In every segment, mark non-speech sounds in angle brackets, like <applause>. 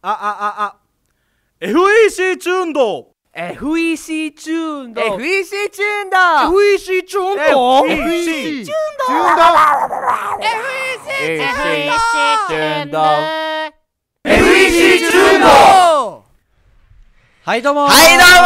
ああああ FEC チューンド FEC チューンド FEC チューンド FEC チューンド FEC チューンド FEC チューンド FEC チューンドはいどうもはいどう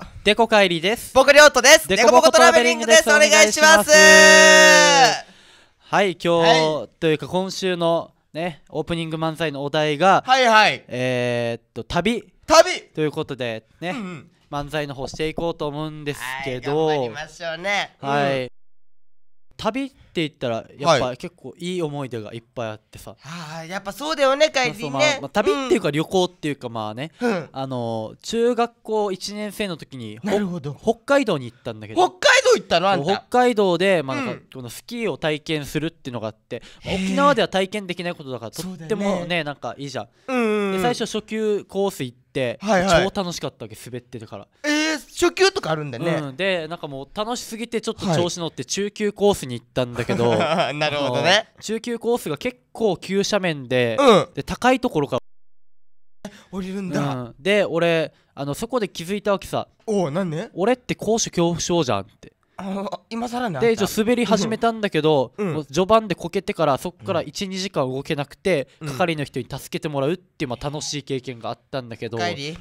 もデコ帰りです。僕りょうとです。デコボコトラベリングです。お願いします。はい、今日、というか今週のね、オープニング漫才のお題が、はいはいえー、っと旅旅ということでね、うんうん漫才の方していこうと思うんですけど、はい、頑張りましょうね、うん、旅って言ったらやっぱ、結構いい思い出がいっぱいあってさはいやっぱそうだよね海人ねまあ、まあ、旅っていうか旅行っていうかまあね、うん、あの中学校1年生の時に北海道に行ったんだけど北行ったのあんた北海道で、まあなんかこのスキーを体験するっていうのがあって、沖縄では体験できないことだからとってもねねなんかいいじゃん、うんで最初初級コース行って、はいはい、超楽しかったわけ滑ってたからえー、初級とかあるんだね、うん、でなんかもう楽しすぎてちょっと調子乗って中級コースに行ったんだけど、はい、なるほどね中級コースが結構急斜面でうん、で高いところから降りるんだ、うん、で俺あのそこで気づいたわけさおお何ね俺って高所恐怖症じゃんってあ今更なで一応滑り始めたんだけど、うん序盤でこけてからそこから12、うん、時間動けなくて、係の人に助けてもらうっていう、まあ、楽しい経験があったんだけど帰り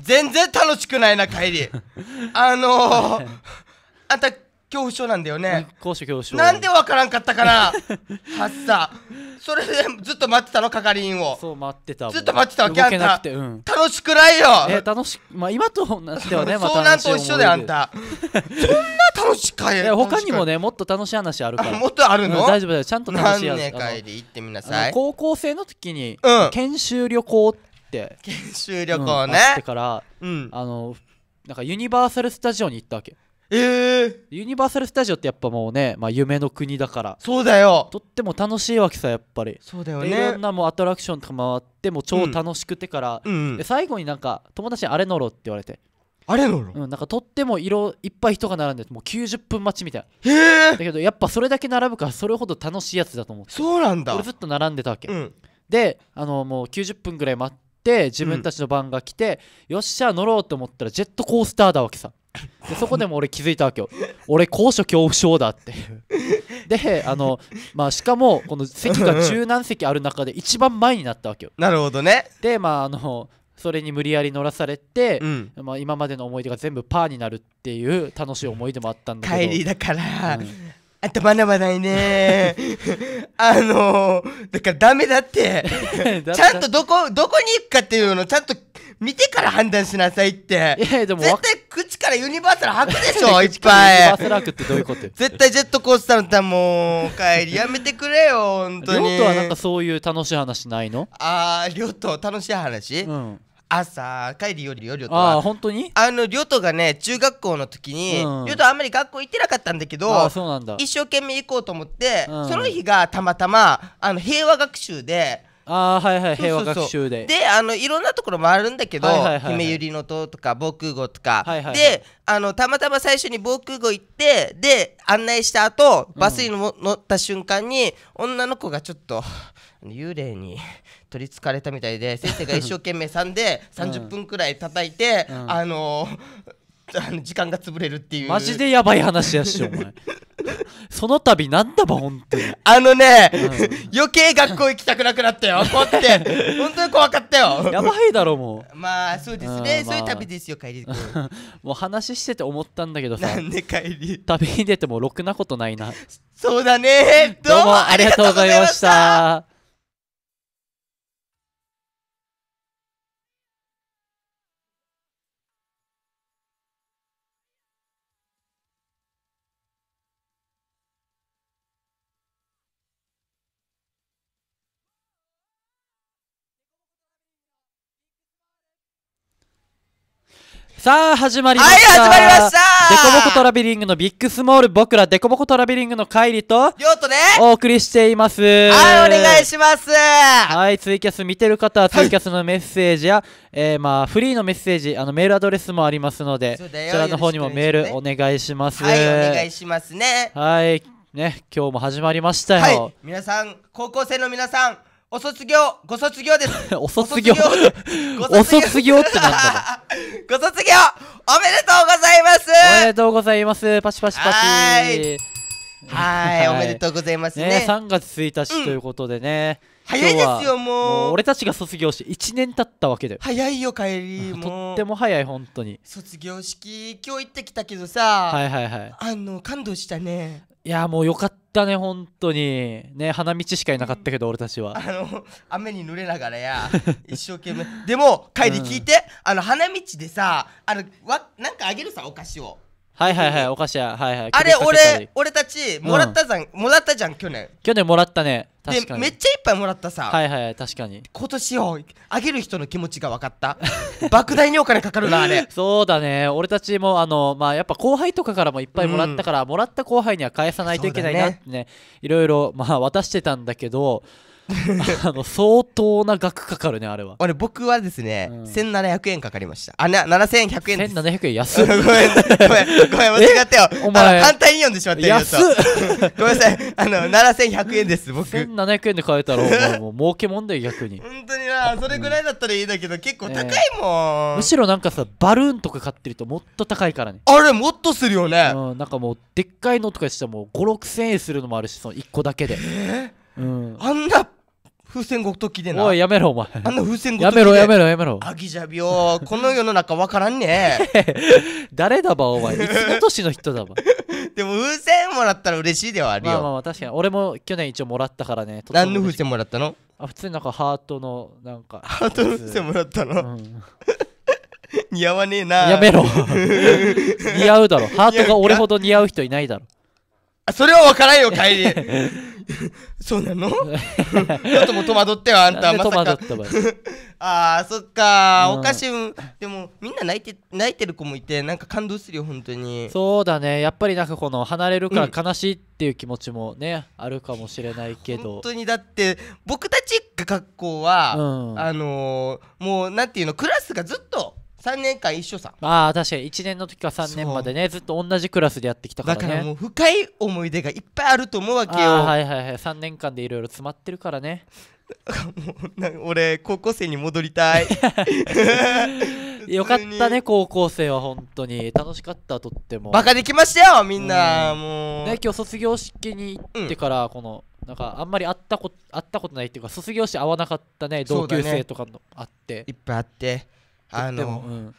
全然楽しくないな帰りあのー、あんた恐怖症なんだよね高所恐怖症なんで分からんかったから <laughs> はっさそれでずっと待ってたの係員をそう待ってたずっと待ってたわけあんた、うん、楽しくないよ、え楽しまあ今となってはね、<laughs> ま、そうなんと一緒であんたそんな楽しかい他にもねもっと楽しい話あるからもっとあるの、うん、大丈夫だよちゃんと楽しい話何年帰り行ってみなさい高校生の時に、うん、研修旅行って研修旅行ね、うん、ってから、うん、あのなんかユニバーサル・スタジオに行ったわけえー、ユニバーサル・スタジオってやっぱもうね、まあ、夢の国だからそうだよとっても楽しいわけさやっぱりそうだよねいろんなもうアトラクションとか回っても超楽しくてから、うんうんうん、で最後になんか友達に「あれ乗ろう」って言われてあれ乗ろう、うん、なんかとっても色いっぱい人が並んでてもう90分待ちみたいなへえだけどやっぱそれだけ並ぶからそれほど楽しいやつだと思ってそうなんだ俺ずっと並んでたわけ、うん、であのもう90分ぐらい待って自分たちの番が来て、うん、よっしゃ乗ろうと思ったらジェットコースターだわけさでそこでも俺気づいたわけよ俺高所恐怖症だってであの、まあ、しかもこの席が十何席ある中で一番前になったわけよなるほどねでまああのそれに無理やり乗らされて、うん、まあ、今までの思い出が全部パーになるっていう楽しい思い出もあったんだけど帰りだから、うん、頭まないね <laughs> あのー、だからダメだって <laughs> ちゃんとどこどこに行くかっていうのをちゃんと見てから判断しなさいっていやでも絶対からユニバーサル履 <laughs> くでしょいっぱいユニバーサル履くってどういうこと <laughs> 絶対ジェットコースターのたもう帰りやめてくれよ本当に亮とはなんかそういう楽しい話ないのああ亮と楽しい話、うん朝帰りよりよりょとあ本当にあのりょとがね中学校の時に、りょとあんまり学校行ってなかったんだけど一生懸命行こうと思って、うん、その日がたまたまあの平和学習でああはいはい平和学習でであのいろんなところもあるんだけど「ひめゆり姫百合の塔」とか「防空壕」とか、であのたまたま最初に防空壕行ってで案内した後バスに乗った瞬間に、女の子がちょっと幽霊に取りつかれたみたいで先生が一生懸命3で30 <laughs> 分くらい叩いて、あのあの時間が潰れるっていうマジでやばい話やしお前 <laughs> その度なんだば本当にあのね、うん、余計学校行きたくなくなったよ怖くて <laughs> 本当に怖かったよやばいだろもうまあそうですね、まあ、そういう旅ですよ帰り <laughs> もう話してて思ったんだけどさなんで帰り旅に出てもろくなことないなそうだねどうもありがとうございましたさあ始まりましたはい始まりましたデコボコトラベリングのビッグスモール僕らデコボコトラベリングの帰りとりょうとねお送りしていますはいお願いしますはいツイキャス見てる方はツイキャスのメッセージや、はい、えー、まあフリーのメッセージあのメールアドレスもありますのでそちらの方にもメールお願いしますはいお願いしますねはいね今日も始まりましたよ、はい、皆さん高校生の皆さんお卒業、ご卒業です。<laughs> お卒業お卒業ってなんだろう。ご卒業おめでとうございますおめでとうございますパチパチパチはいおめでとうございますねね3月1日ということでね、うん、早いですよもう俺たちが卒業して1年経ったわけで早いよ帰りとっても早い本当に卒業式今日行ってきたけどさはいはいはいあの感動したねいやもうよかったね本当にね花道しかいなかったけど俺たちはあの雨に濡れながらや <laughs> 一生懸命でも帰り聞いて、うん、あの花道でさあのわなんかあげるさお菓子をはいはいはいお菓子や。はいはいあれ俺俺たちもらったじゃん、もらったじゃん去年去年もらったね確かにめっちゃいっぱいもらったさはいはい確かに今年をあげる人の気持ちが分かった莫大にお金かかるなあれ <laughs> そうだね俺たちもあのまあやっぱ後輩とかからもいっぱいもらったから、もらった後輩には返さないといけないなってね、ね、いろいろまあ渡してたんだけど <laughs> あの相当な額かかるねあれは俺僕はですね、うん、1700円かかりましたあな7100円です1700円安い <laughs> ごめんごめんごめん間違ったよ <laughs> お前反対に読んでしまった安っごめんなさいあの7100円です僕1700円で買えたらおもう儲けもんだよ逆に本当になそれぐらいだったらいいんだけど結構高いもん、えー、むしろなんかさバルーンとか買ってるともっと高いからねあれもっとするよねうんなんかもうでっかいのとかしてもう56000円するのもあるしその1個だけでえー、うん、あんな風船ごときでなおいやめろお前あんな風船ごときでやめろやめろやめろあぎじゃびオこの世の中わからんね <laughs> 誰だばお前 <laughs> いつの年の人だばでも風船もらったら嬉しいではあるよまあまあ、まあ、確かに俺も去年一応もらったからね何の風船もらったのあ普通になんかハートのなんかハートの風船もらったの、うん <laughs> 似合わねえなやめろ似合うだろハートが俺ほど似合う人いないだろあそれは分からんよ帰り <laughs> そうなの <laughs> ちょっともう戸惑ってよあんたまさか <laughs> あーそっか、おかしいでもみんな泣いて泣いてる子もいてなんか感動するよ本当にそうだねやっぱりなんかこの離れるから悲しいっていう気持ちもね、うん、あるかもしれないけど本当にだって僕たち学校は、うん、あのー、もうなんていうのクラスがずっと3年間一緒さああ確かに1年の時は3年までねずっと同じクラスでやってきたから、ね、だからもう深い思い出がいっぱいあると思うわけよはいはいはい3年間でいろいろ詰まってるからね俺高校生に戻りたい <laughs> よかったね高校生は本当に楽しかったとってもバカできましたよみんな、うん、もう、ね、今日卒業式に行ってから、うん、このなんかあんまり会ったこと会ったことないっていうか卒業式会わなかったね同級生とかの、あ会っていっぱいあってあの、うん、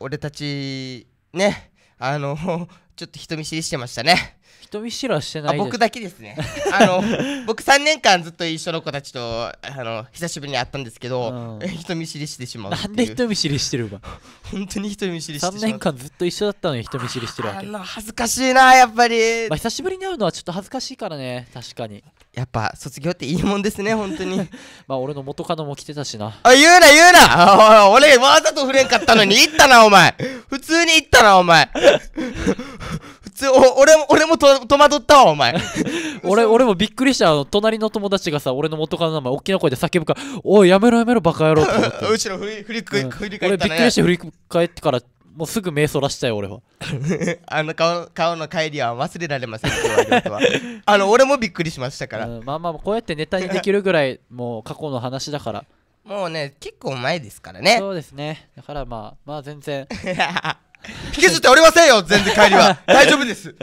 俺たちねあの <laughs> ちょっと人見知りしてましたね人見知らしてない僕だけですね <laughs> あの僕3年間ずっと一緒の子たちとあの久しぶりに会ったんですけど、うん、<laughs> 人見知りしてしまうなんで人見知りしてるか <laughs> 本当に人見知りしてしまう3年間ずっと一緒だったのに人見知りしてるわけ恥ずかしいなやっぱり、まあ、久しぶりに会うのはちょっと恥ずかしいからね確かにやっぱ卒業っていいもんですね本当にまあ俺の元カノも来てたしなあ言うな言うな俺わざと触れんかったのに行ったなお前普通に行ったなお前俺も俺もと戸惑ったわお前 <laughs> 俺俺もびっくりしたあの隣の友達がさ俺の元カノの名前大きな声で叫ぶから「おいやめろやめろバカ野郎」ってってうちの振り振り返ったね、俺びっくりして振り返ってからもうすぐ目そらしたよ俺は <laughs> あの顔顔の帰りは忘れられません <laughs> あの俺もびっくりしましたから、うん、まあまあこうやってネタにできるぐらいもう過去の話だからもうね結構前ですからねそうですねだからまあまあ全然引きずっておりませんよ全然帰りは <laughs> 大丈夫です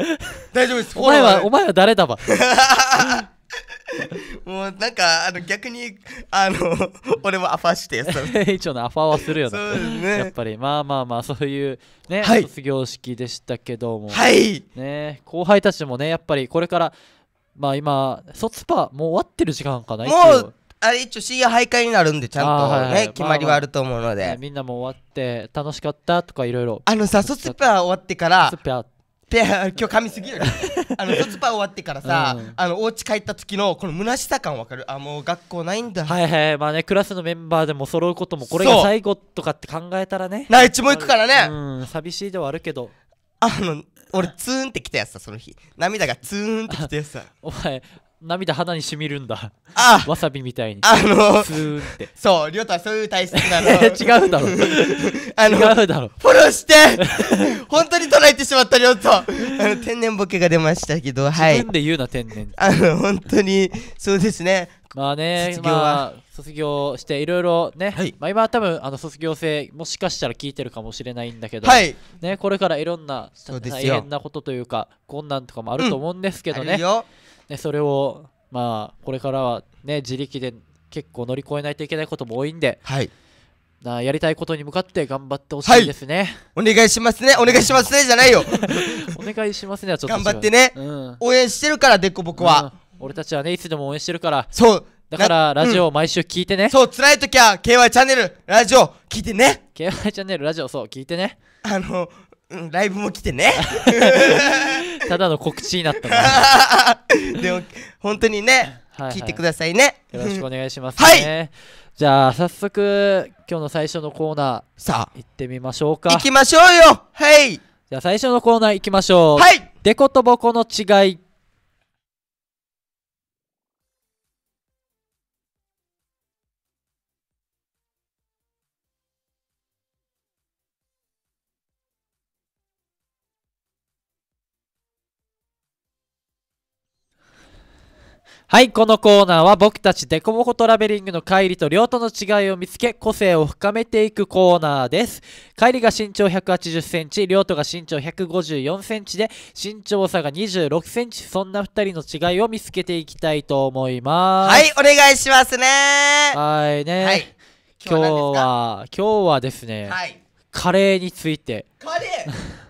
大丈夫ですお前はお前は誰だば <laughs> もうなんかあの逆にあの <laughs> 俺もアファしてさ一応のアファはするよねねやっぱりまあまあまあそういうね、はい、卒業式でしたけども、はい、ね、後輩たちもねやっぱりこれからまあ今卒パもう終わってる時間かなもうあれ一応 C や徘徊になるんでちゃんとね、はいはい、決まりはあると思うので、まあまあみんなも終わって楽しかったとかいろいろあのさ卒パー終わってからペア今日噛みすぎる <laughs> あの卒パー終わってからさ、うん、あのお家帰った時のこの虚しさ感わかるあもう学校ないんだはいはいまあねクラスのメンバーでも揃うこともこれが最後とかって考えたらねな一も行くからねうん寂しいではあるけどあの俺ツーンって来たやつさその日涙がツーンって来たやつさ <laughs> お前涙肌にしみるんだあわさびみたいにあのスーってそうりょうたはそういう体質なの <laughs> 違うだろ <laughs> あの違うだろフォローして <laughs> 本当に捉えてしまったりょうたあの天然ボケが出ましたけどはい自分で言うな天然あの本当にそうですねまあね卒業まあ、卒業していろいろね、はい、まあ、今は多分あの卒業生もしかしたら聞いてるかもしれないんだけど、はい、ね、これからいろんな大変なことというか困難とかもあると思うんですけどね、うんね、それを、まあ、これからは、ね、自力で結構乗り越えないといけないことも多いんで、はい、なやりたいことに向かって頑張ってほしいですね、はい、お願いしますねお願いしますねじゃないよ <laughs> お願いしますねはちょっと頑張ってね、うん、応援してるからでこぼこは、うん、俺たちはねいつでも応援してるからそうだからラジオ毎週聞いてね、うん、そう辛い時は KY チャンネルラジオ聞いてね KY チャンネルラジオそう聞いてねあのうん、ライブも来てね <laughs> ただの告知になったな <laughs> でも本当にね、はいはい、聞いてくださいねよろしくお願いします、ね、はいじゃあ早速今日の最初のコーナーさあ行ってみましょうか行きましょうよはいじゃあ最初のコーナー行きましょうはいデコとボコの違いはい、このコーナーは僕たちデコボコトラベリングの帰りと両との違いを見つけ、個性を深めていくコーナーです。帰りが身長180センチ、両とが身長154センチで、身長差が26センチ、そんな2人の違いを見つけていきたいと思います。はい、お願いしますねはいね、はい、今日は、今日はですね、はい、カレーについて。カレー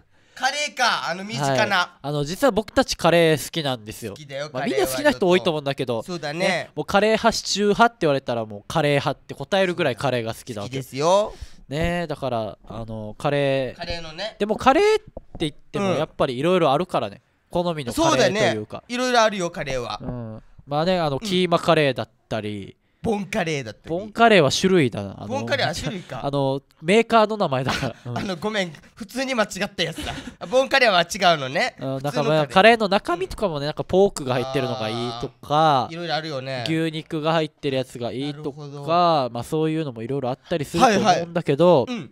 カレーかあの身近な、はい、あの実は僕たちカレー好きなんですよ好きだよ、まあ、みんな好きな人多いと思うんだけどそうだね、ね、もうカレー派シチュー派って言われたらもうカレー派って答えるぐらいカレーが好きだわけですよねだからあのカレーカレーのねでもカレーって言ってもやっぱりいろいろあるからね、うん、好みのカレーというかいろいろあるよカレーは、うん、まあねあのキーマカレーだったり、ボンカレーだったボンカレーは種類だなボンカレーは種類か <laughs> あのメーカーの名前だから、<laughs> うん、あのごめん普通に間違ったやつだ <laughs> ボンカレーは違うのね、うん、なんかまあカレーの中身とかもね、なんかポークが入ってるのがいいとかいろいろあるよね牛肉が入ってるやつがいいとかまあそういうのもいろいろあったりすると思うんだけど、はうん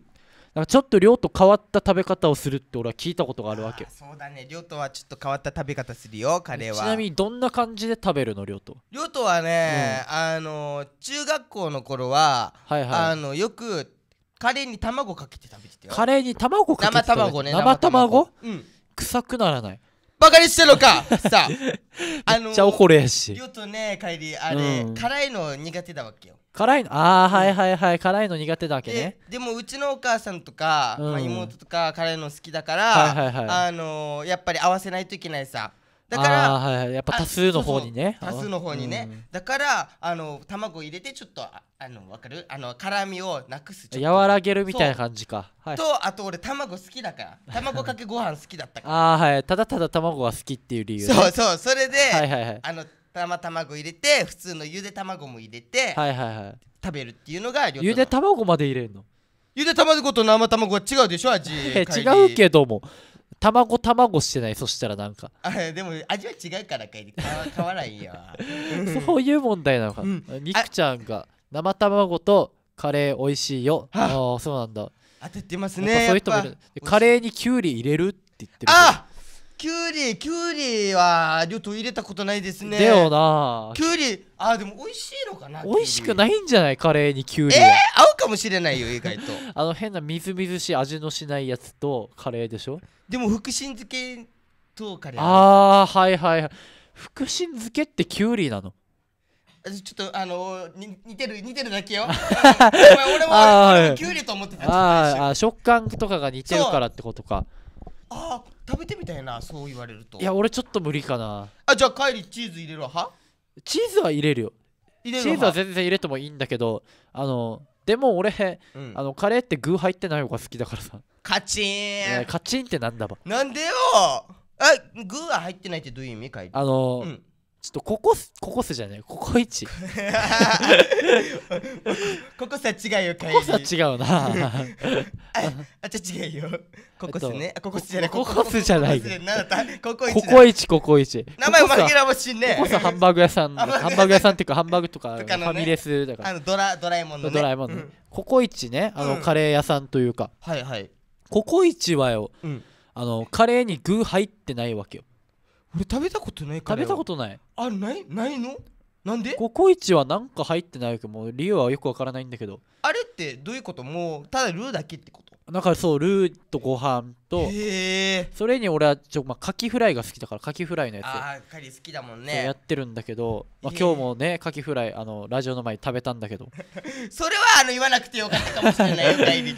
なんかちょっと量と変わった食べ方をするって俺は聞いたことがあるわけそうだね量とはちょっと変わった食べ方するよカレーはちなみにどんな感じで食べるの量と量とはね、うん、あの中学校の頃は、はいはい、あのよくカレーに卵かけて食べてたよカレーに卵かけて生卵ね生卵、うん、臭くならないバカにしてるのか <laughs> さあのめっちゃ怒るやしりょうとね帰りあれ、うん辛いの苦手だわけよ辛いのああはいはいはい辛いの苦手だわけねででもうちのお母さんとか、うんまあ、妹とか辛いの好きだから、はいはいはいあのーやっぱり合わせないといけないさだからははい、やっぱ多数の方にね多数の方にね、うん、だからあの卵入れてちょっとあの分かるあの辛みをなくす和らげるみたいな感じか、はい、とあと俺卵好きだから卵かけご飯好きだったから <laughs> ああはいただただ卵が好きっていう理由、ね、そうそうそれで、はいはいはい、あの生卵入れて普通のゆで卵も入れて、はいはいはい、食べるっていうのがゆで卵まで入れるのゆで卵と生卵は違うでしょ味 <laughs> 違うけども卵卵してないそしたらなんかあ <laughs> でも味は違うからかい <laughs> 変わらんよ <laughs> そういう問題なのかみく、ちゃんが生卵とカレー美味しいよああそうなんだ当ててますねそういう人もいるカレーにきゅうり入れるって言ってるあきゅうりきゅうりはりょと入れたことないですねでよなきゅうりあでも美味しいのかな美味しくないんじゃないカレーにきゅうりえー、合うかもしれないよ意外とあの変なみずみずしい味のしないやつとカレーでしょでも福神漬けとーああはいはいはい福神漬けってキュウリなのちょっとあのー、似てる似てるだけよ <laughs> お前俺はキュウリと思ってたああ食感とかが似てるからってことかああ食べてみたいなそう言われるといや俺ちょっと無理かなあじゃあ帰りチーズ入れるはチーズは入れるよチーズは全然入れてもいいんだけどあのーでも俺、うん、あのカレーって具入ってない方が好きだからさカチン、カチンってなんだばなんでよあ具は入ってないってどういう意味かいあのーうんちょっとここここすじゃないここ一 <laughs> ここさ違うよ帰りここ違うなあじゃ違うよここすね、えっと、ここすじゃないここすじゃないここここ一ここ一名前紛らわしいねここさハンバーグ屋さんハンバーグ屋さんっていうかハンバーグとかファミレスだからあのドラドラえもんのドラえもんのここ一ねあのカレー屋さんというかはいはいここ一はよあのカレーに具入ってないわけよ俺食べたことない食べたことないあないないのなんでココイチはなんか入ってないけどもう理由はよくわからないんだけどあれってどういうこともうただルーだけってことなんかそうルーとご飯とえそれに俺はちょ、まあ、カキフライが好きだからカキフライのやつあカリー好きだもんねやってるんだけど、まあ、今日もねカキフライあのラジオの前に食べたんだけど <laughs> それはあの言わなくてよかったかもしれないい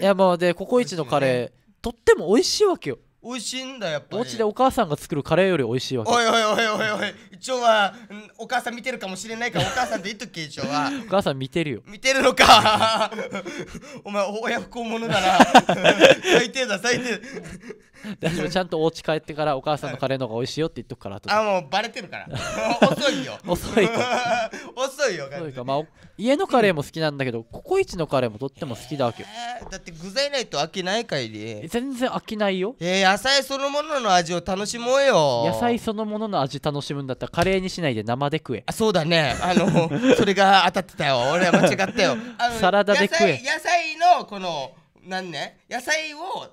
やもうでココイチのカレーとっても美味しいわけよ美味しいんだやっぱりお家でお母さんが作るカレーより美味しいわけおいおいおいおいおい一応はお母さん見てるかもしれないからお母さんと言っとけ一応は <laughs> お母さん見てるよ見てるのか <laughs> お前親不孝者だな <laughs> 最低だ最低大丈夫ちゃんとお家帰ってからお母さんのカレーの方が美味しいよって言っとくからあもうバレてるから遅いよ遅いか遅いよ遅いか、まあ、家のカレーも好きなんだけど、うん、ココイチのカレーもとっても好きだわけよ、だって具材ないと飽きないかいで全然飽きないよえー、野菜そのものの味を楽しもうよ野菜そのものの味楽しむんだったらカレーにしないで生で食えあそうだねあの <laughs> それが当たってたよ俺は間違ったよサラダで食え野菜のこの何ね野菜を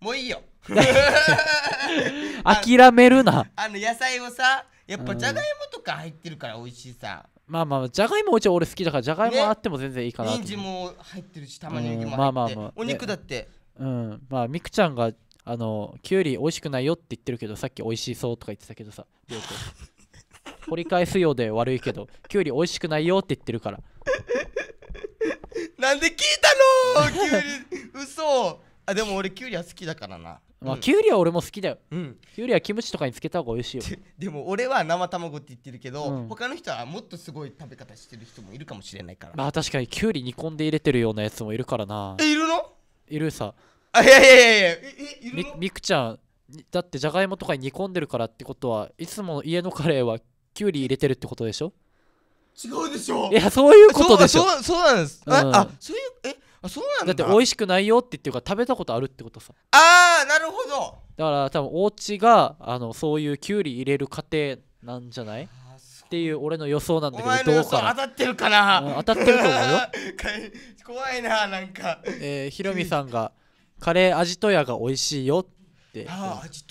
もういいよ <laughs> <laughs> 諦めるなあの野菜をさやっぱじゃがいもとか入ってるから美味しいさ、まあまあじゃがいもうち俺好きだからじゃがいもあっても全然いいかな人参、も入ってるし玉ねぎも入って、うん、まあまあまあお肉だって、うんまあみくちゃんがあのきゅうり美味しくないよって言ってるけどさっき美味しそうとか言ってたけどさ掘り返すようで悪いけどきゅうり美味しくないよって言ってるからなんで聞いたのキュウリ嘘あでも俺キュウリは好きだからなまあ、うん、キュウリは俺も好きだよ、うん、キュウリはキムチとかにつけた方が美味しいよでも俺は生卵って言ってるけど、うん、他の人はもっとすごい食べ方してる人もいるかもしれないからまあ確かにキュウリ煮込んで入れてるようなやつもいるからないるのいるさあいやいやいやいやみみくちゃんだってじゃがいもとかに煮込んでるからってことはいつもの家のカレーはきゅうり入れてるってことでしょ違うでしょいやそういうことでしょそうそうなんです、うん、あそういうえあそうなんだだって美味しくないよって言ってるから食べたことあるってことさああなるほどだから多分お家があのそういうきゅうり入れる過程なんじゃないっていう俺の予想なんだけどどうか当たってるかな、当たってると思うよ <laughs> 怖いななんかえー、ひろみさんがカレー味とやが美味しいよってああアジ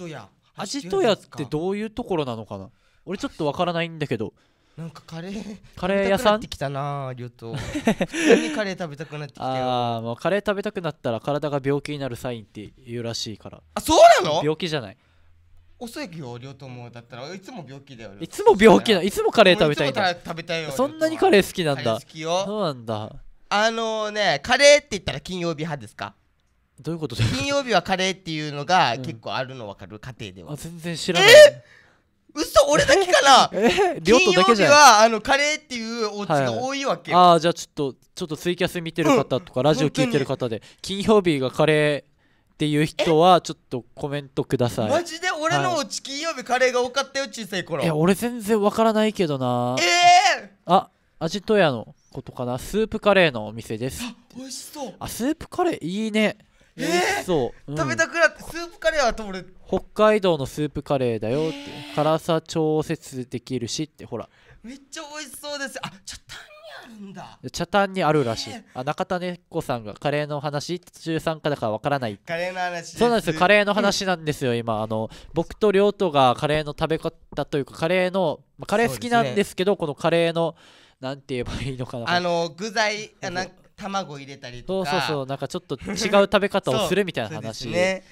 トヤってどういうところなのかな俺ちょっとわからないんだけどなんかカレーカレー屋さん食べたくなってきたなりょうと <laughs> 普通にカレー食べたくなってきたよああ、カレー食べたくなったら体が病気になるサインって言うらしいからあそうなの病気じゃない遅いよりょうともだったらいつも病気だよいつも病気ないつもカレー食べたいんだ食べたいよそんなにカレー好きなんだ好きよそうなんだあのー、ねカレーって言ったら金曜日派ですかどういうこと金曜日はカレーっていうのが結構あるの分かる、家庭では全然知らないえ嘘俺だけかな <laughs> え金曜日はあのカレーっていうお家が多いわけああじゃあちょっとちょっとツイキャス見てる方とか、ラジオ聞いてる方で金曜日がカレーっていう人はちょっとコメントくださいマジで俺のおち金曜日カレーが多かったよ小さい頃いや俺全然わからないけどなええー、あ味とやのことかなスープカレーのお店ですあ美味しそうあスープカレーいいねえー、そう、食べたくなってスープカレーはと俺北海道のスープカレーだよって、えー、辛さ調節できるしってほらめっちゃ美味しそうですあチャタンにあるんだチャタンにあるらしい、えー、あ中田猫さんがカレーの話中参加だからわからないカレーの話そうなんですよカレーの話なんですよ今あの僕と亮斗がカレーの食べ方というかカレーの、カレー好きなんですけど、ね、このカレーのなんて言えばいいのかなあの具材あなん卵入れたりとかそうそうそうなんかちょっと違う食べ方をするみたいな話で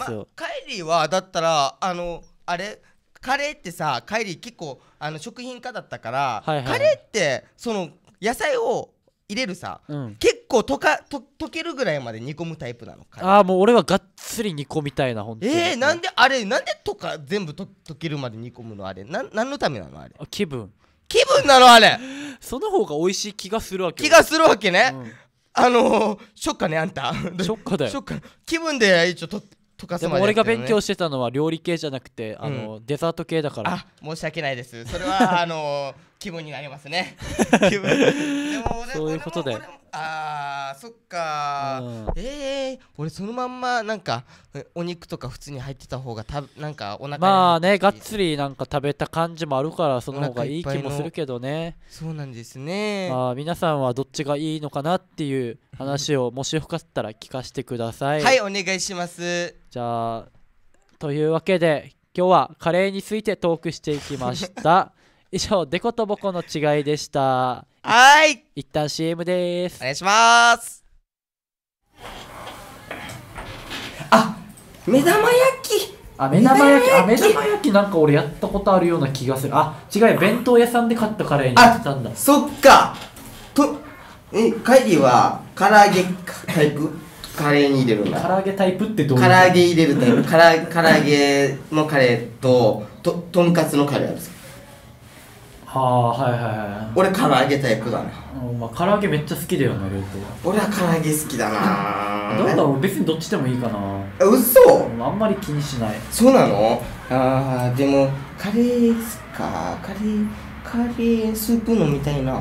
すよ、ま、カエリーはだったらあのあれカレーってさカエリー結構あの食品化だったから、はいはい、カレーってその野菜を入れるさ、うん、結構とかと溶けるぐらいまで煮込むタイプなのかああもう俺はがっつり煮込みたいな本当にえー、なんであれなんでとか全部と溶けるまで煮込むのあれなん何のためなのあれ気分気分なのあれその方が美味しい気がするわけ気がするわけね、うん、あのー、ショッカねあんたショッカだよショッカ気分で一応と溶かすまで、ね、俺が勉強してたのは料理系じゃなくてあのー、うん、デザート系だからあ申し訳ないですそれは <laughs> あのー気分になりますね <laughs> 気分そういうことでああ、そっかー、うん、えー、俺そのまんまなんかお肉とか普通に入ってた方がたなんかお腹まあねがっつりなんか食べた感じもあるからその方がいい気もするけどねそうなんですねまあ皆さんはどっちがいいのかなっていう話をもしよかったら聞かせてくださいはいお願いしますじゃあというわけで今日はカレーについてトークしていきました <laughs> 以上デコとボコの違いでしたはい一旦 CM ですお願いしますあ目玉焼きあ目玉焼きあ目玉焼きなんか俺やったことあるような気がするあ違う弁当屋さんで買ったカレーにやってたんだそっかとえカイリーは唐揚げタイプカレーに入れるんだ唐揚げタイプってどういう唐揚げ入れるタイプ唐揚げのカレーとととんかつのカレーあるんですかはあはいはいはい俺唐揚げタイプだな、うんまあ、唐揚げめっちゃ好きだよな両方俺は唐揚げ好きだなどうだろう別にどっちでもいいかなう嘘あんまり気にしないそうなのああでもカレーっすかカレーカレースープ飲みたいな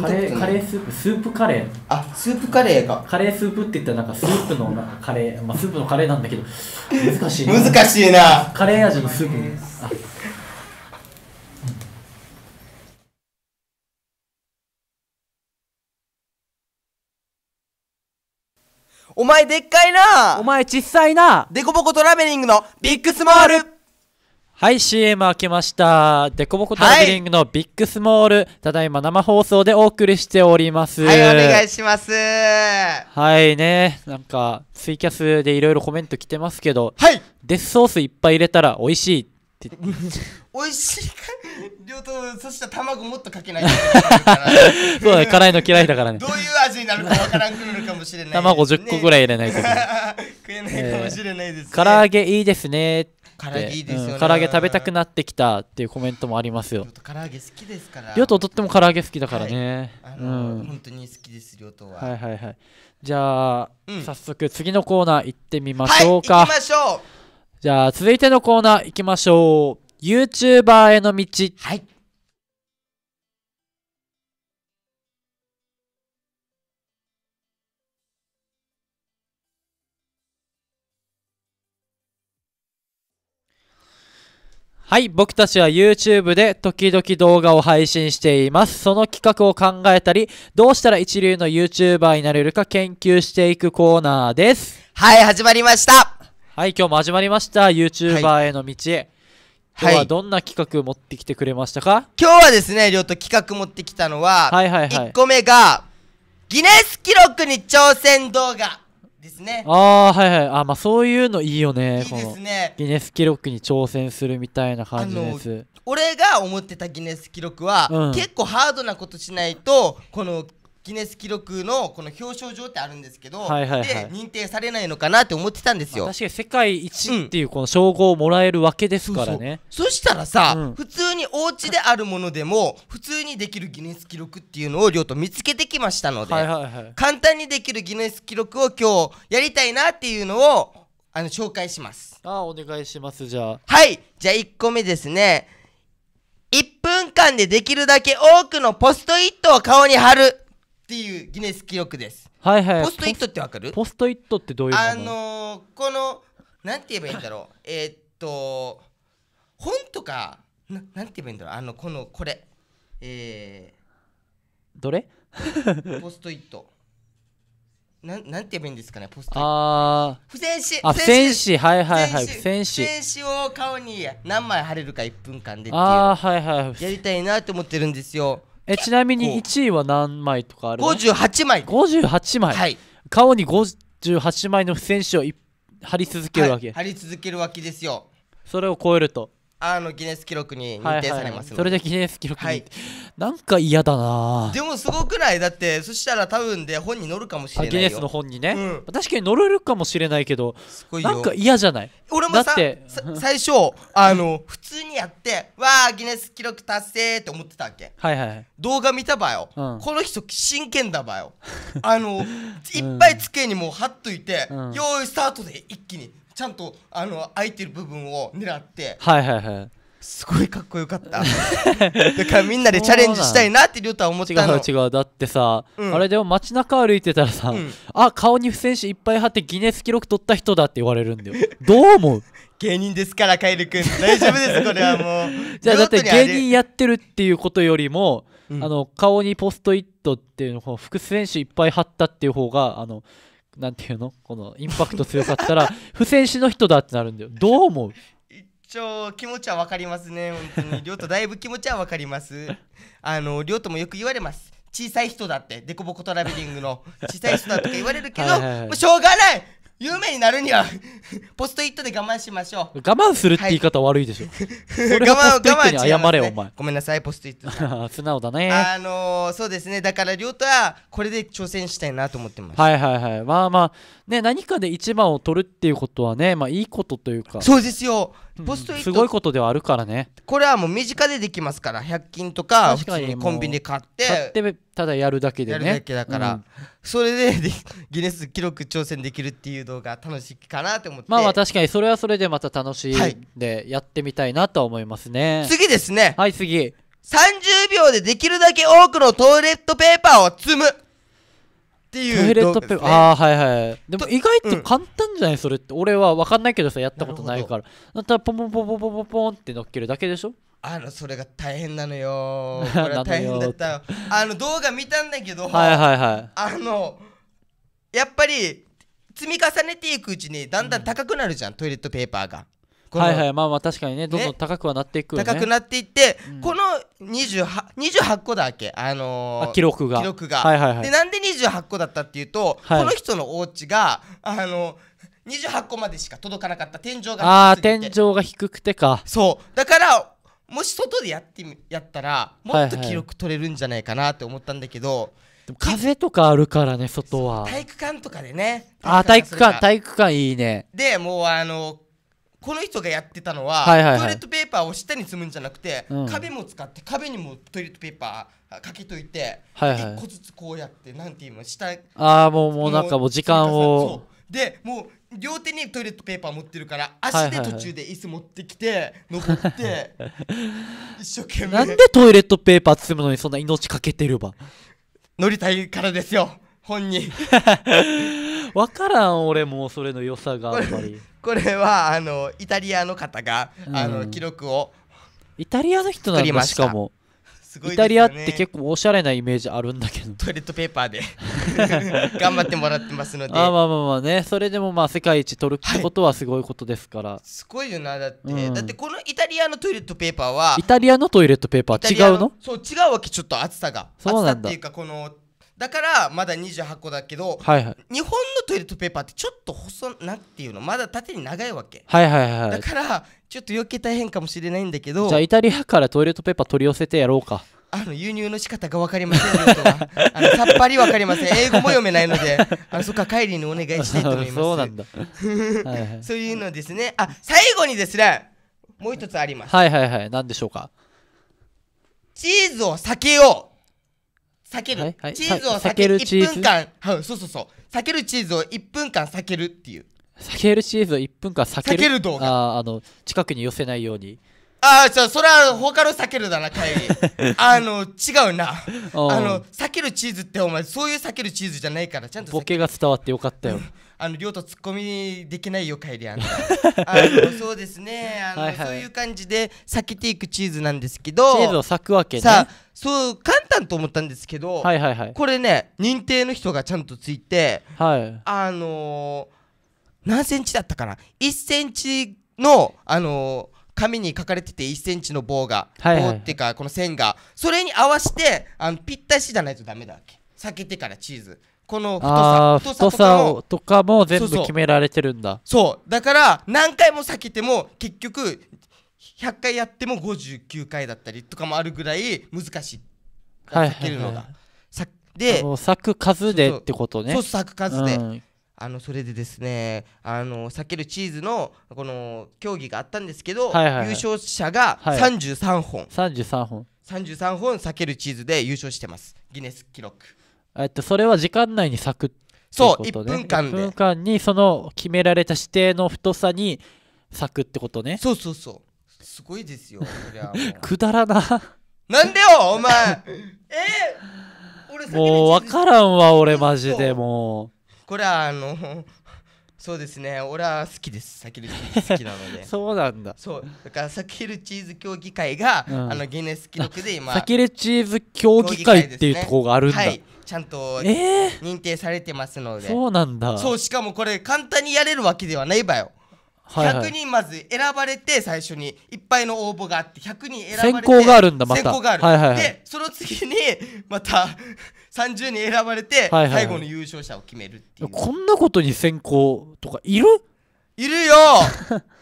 カレーカレースープスープカレーあスープカレーかカレースープって言ったらなんかスープのなんかカレーまあスープのカレーなんだけど難しい難しいなカレー味のスープあお前でっかいなお前小さいなデコボコトラベリングのビッグスモールはい、CM 開けました。デコボコトラベリングのビッグスモール、はい、ただいま生放送でお送りしております。はい、お願いします。はいね、なんか、ツイキャスでいろいろコメント来てますけど、はいデスソースいっぱい入れたら美味しいって言って <laughs> 美味しいか両方そしたら卵もっとかけないと <laughs> そうだね辛いの嫌いだからねどういう味になるかわからんくなるかもしれない、卵10個ぐらい入れないと、ね、<laughs> 食えないかもしれないですね、えー、唐揚げいいですね唐揚げいいげ食べたくなってきたっていうコメントもありますよ唐揚げ好きですから両党とっても唐揚げ好きだからね、はい、あん、本当に好きです両党ははいはいはいじゃあ、早速次のコーナー行ってみましょうか、い、行きましょうじゃあ、続いてのコーナー行きましょう。YouTuber への道。はい。はい、僕たちは YouTube で時々動画を配信しています。その企画を考えたり、どうしたら一流の YouTuber になれるか研究していくコーナーです。はい、始まりましたはい今日も始まりました YouTuber への道へ、今日はどんな企画持ってきてくれましたか、今日はですねりょうと企画持ってきたのは,、はいはいはい1個目がギネス記録に挑戦動画ですねああはいはいあまあそういうのいいよねいいですねこのギネス記録に挑戦するみたいな感じのや俺が思ってたギネス記録は、うん結構ハードなことしないとこのギネス記録のこの表彰状ってあるんですけど、はいはいはい、で認定されないのかなって思ってたんですよ、確かに世界一っていうこの称号をもらえるわけですからね、うん、そしたらさ、うん、普通にお家であるものでも普通にできるギネス記録っていうのをりょうと見つけてきましたので、はいはいはい、簡単にできるギネス記録を今日やりたいなっていうのをあの紹介しますああお願いしますじゃあはいじゃあ1個目ですね1分間でできるだけ多くのポストイットを顔に貼るっていうギネス記録です。はいはい。ポストイットってわかるポストイットってどういうあのー、この、なんて言えばいいんだろう。<laughs> えっと、本とか、ななんて言えばいいんだろう。あの、この、これ。えー、どれ <laughs> ポストイット。なん、なんて言えばいいんですかね、ポストイット。あー。不戦士。あ、不戦士。はいはいはい。不戦士。不戦士を顔に何枚貼れるか1分間でっていう。あー、はいはい。やりたいなと思ってるんですよ。えちなみに1位は何枚とかある五58枚58枚、はい、顔に58枚の付箋紙を貼り続けるわけ、はい、貼り続けるわけですよそれを超えるとあのギネス記録に認定されます、はいはい、それでギネス記録に、はい、なんか嫌だなでもすごくないだってそしたら多分で本に載るかもしれないギネスの本にね、うん、確かに載れるかもしれないけどなんか嫌じゃない俺もだって最初あの普通にやってわあギネス記録達成って思ってたわけはいはい動画見たばよ、うん、この人真剣だばよあの <laughs> いっぱい机にもう貼っといて、うん、用意スタートで一気にちゃんとあの空いてる部分を狙ってはいはいはいすごいかっこよかった <laughs> だからみんなでチャレンジしたいなってりょうたは思ってたの違う違うだってさ、うん、あれでも街中歩いてたらさ、うん、あ顔に不戦士いっぱい貼ってギネス記録取った人だって言われるんだよ <laughs> どう思う芸人ですからカエル君大丈夫ですこれはもう <laughs> じゃあだって芸人やってるっていうことよりも、うん、あの顔にポストイットっていうのを伏戦士いっぱい貼ったっていう方があのなんていうのこのインパクト強かったら <laughs> 不戦士の人だってなるんだよどう思う一応気持ちは分かりますね本当に亮とだいぶ気持ちは分かりますあの亮ともよく言われます小さい人だってデコボコトラベリングの小さい人だとか言われるけどはい、もうしょうがない有名になるには <laughs> ポストイットで我慢しましょう我慢するって言い方悪いでしょ、はい、<laughs> 我慢我慢謝れ、ね、お前ごめんなさいポストイット <laughs> 素直だねあのー、そうですねだから亮太はこれで挑戦したいなと思ってますはいはいはいまあまあね、何かで1番を取るっていうことはね、まあ、いいことというかそうですよポストイット、うん、すごいことではあるからねこれはもう身近でできますから100均とか普通にコンビニで買ってただやるだけでねやるだけだから、うん、それで <laughs> ギネス記録挑戦できるっていう動画楽しいかなと思ってまあまあ確かにそれはそれでまた楽しいでやってみたいなとは思いますね、はい、次ですねはい次30秒でできるだけ多くのトイレットペーパーを積むていうトイレットペーパー、ああはいはいでも意外と簡単じゃない、それって俺は分かんないけどさやったことないからだったらポンポンポンポンポンポンポンって乗っけるだけでしょあのそれが大変なのよ <laughs> これは大変だったあの動画見たんだけどはいはいはいあのやっぱり積み重ねていくうちにだんだん高くなるじゃん、トイレットペーパーがはいはいまあまあ確かにねどんどん高くはなっていく、ね、高くなっていって、うん、この 28, 28個だっけ、あのー、記録が記録が、はいはいはい、でなんで28個だったっていうと、はい、この人のお家があのー、28個までしか届かなかった天井がああ天井が低くてかそうだからもし外でやってやったらもっと記録取れるんじゃないかなって思ったんだけど、はいはい風とかあるからね外は体育館とかでねあ体育館体育館いいねでもうあのこの人がやってたのは,、はいはいはいトイレットペーパーを下に積むんじゃなくて、うん壁も使って壁にもトイレットペーパーかけといて、はいはい一個ずつこうやってなんていうの下ああもうもうなんかもう時間をでもう両手にトイレットペーパー持ってるから足で途中で椅子持ってきて登って <laughs> 一生懸なんでトイレットペーパー積むのにそんな命かけてるば乗りたいからですよ本人 <laughs> 分からん俺もそれの良さがあんまりこれはあのイタリアの方が、あの記録をイタリアの人なんだしかもイタリアって結構おしゃれなイメージあるんだけどトイレットペーパーで <laughs> 頑張ってもらってますのであまあまあまあねそれでもまあ世界一取るってことはすごいことですから、はい、すごいよなだって、うん、だってこのイタリアのトイレットペーパーはイタリアのトイレットペーパー違うのそう違うわけちょっと厚さがそうなんだっていうかこのだからまだ28個だけど、はいはい、日本のトイレットペーパーってちょっと細なんていうのまだ縦に長いわけ、はいはいはい、だからちょっと余計大変かもしれないんだけどじゃあイタリアからトイレットペーパー取り寄せてやろうかあの輸入の仕方が分かりません <laughs> あのさっぱり分かりません英語も読めないのであのそっか帰りにお願いしたいと思いますそうなんだ、<laughs> はいはい、そういうのですねあ最後にですねもう一つありますはいはいはい何でしょうかチーズを避けよう避ける、はいはい、チーズを避ける1分間はいそうそうそう避けるチーズを1分間避けるっていう避けるチーズを1分間避ける避ける動画ああの近くに寄せないようにああじゃそれは他の避けるだな帰り <laughs> あの違うなあの避けるチーズってお前そういう避けるチーズじゃないからちゃんとボケが伝わってよかったよ <laughs> あの亮とツッコミできないよ帰りあんたあのそうですねあの、はいはい、そういう感じで避けていくチーズなんですけどチーズを裂くわけ、ね、さあそう簡単と思ったんですけど、はいはいはい、これね認定の人がちゃんとついて、はい、あのー、何センチだったかな一センチのあのー紙に書かれてて1センチの棒が、はいはい、棒っていうかこの線がそれに合わせてあのぴったしじゃないとダメだわけ避けてからチーズこの太さ太さとかも全部決められてるんだそうだから何回も避けても結局100回やっても59回だったりとかもあるぐらい難しい避けるのが、はいはいはい、で咲く数でってことねそう咲く数で、うん、あのそれでですねあの避けるチーズのこの競技があったんですけど、はいはいはい、優勝者が33本、はい、33本33本避けるチーズで優勝してますギネス記録えっと、それは時間内に咲くってことね。そう、1分間で。1分間にその決められた指定の太さに咲くってことね。そうそうそう。すごいですよ、<laughs> くだらな。なんでよ、お前えー、<laughs> 俺もう分からんわ、俺マジでもう。これはあの、そうですね俺は好きですサキルチーズ好きなので <laughs> そうなんだそうだからサキルチーズ協議会が、うん、あのギネス記録で今サキルチーズ協議会っていうとこがあるんだ、ね、はいちゃんと、え認定されてますのでそうなんだそうしかもこれ簡単にやれるわけではないばよ100人まず選ばれて最初にいっぱいの応募があって100人選ばれて選考があるんだまた選考がある、はいはいはい、でその次にまた30に選ばれて、最後の優勝者を決めるっていうこんなことに先行とかいるいるよ <laughs>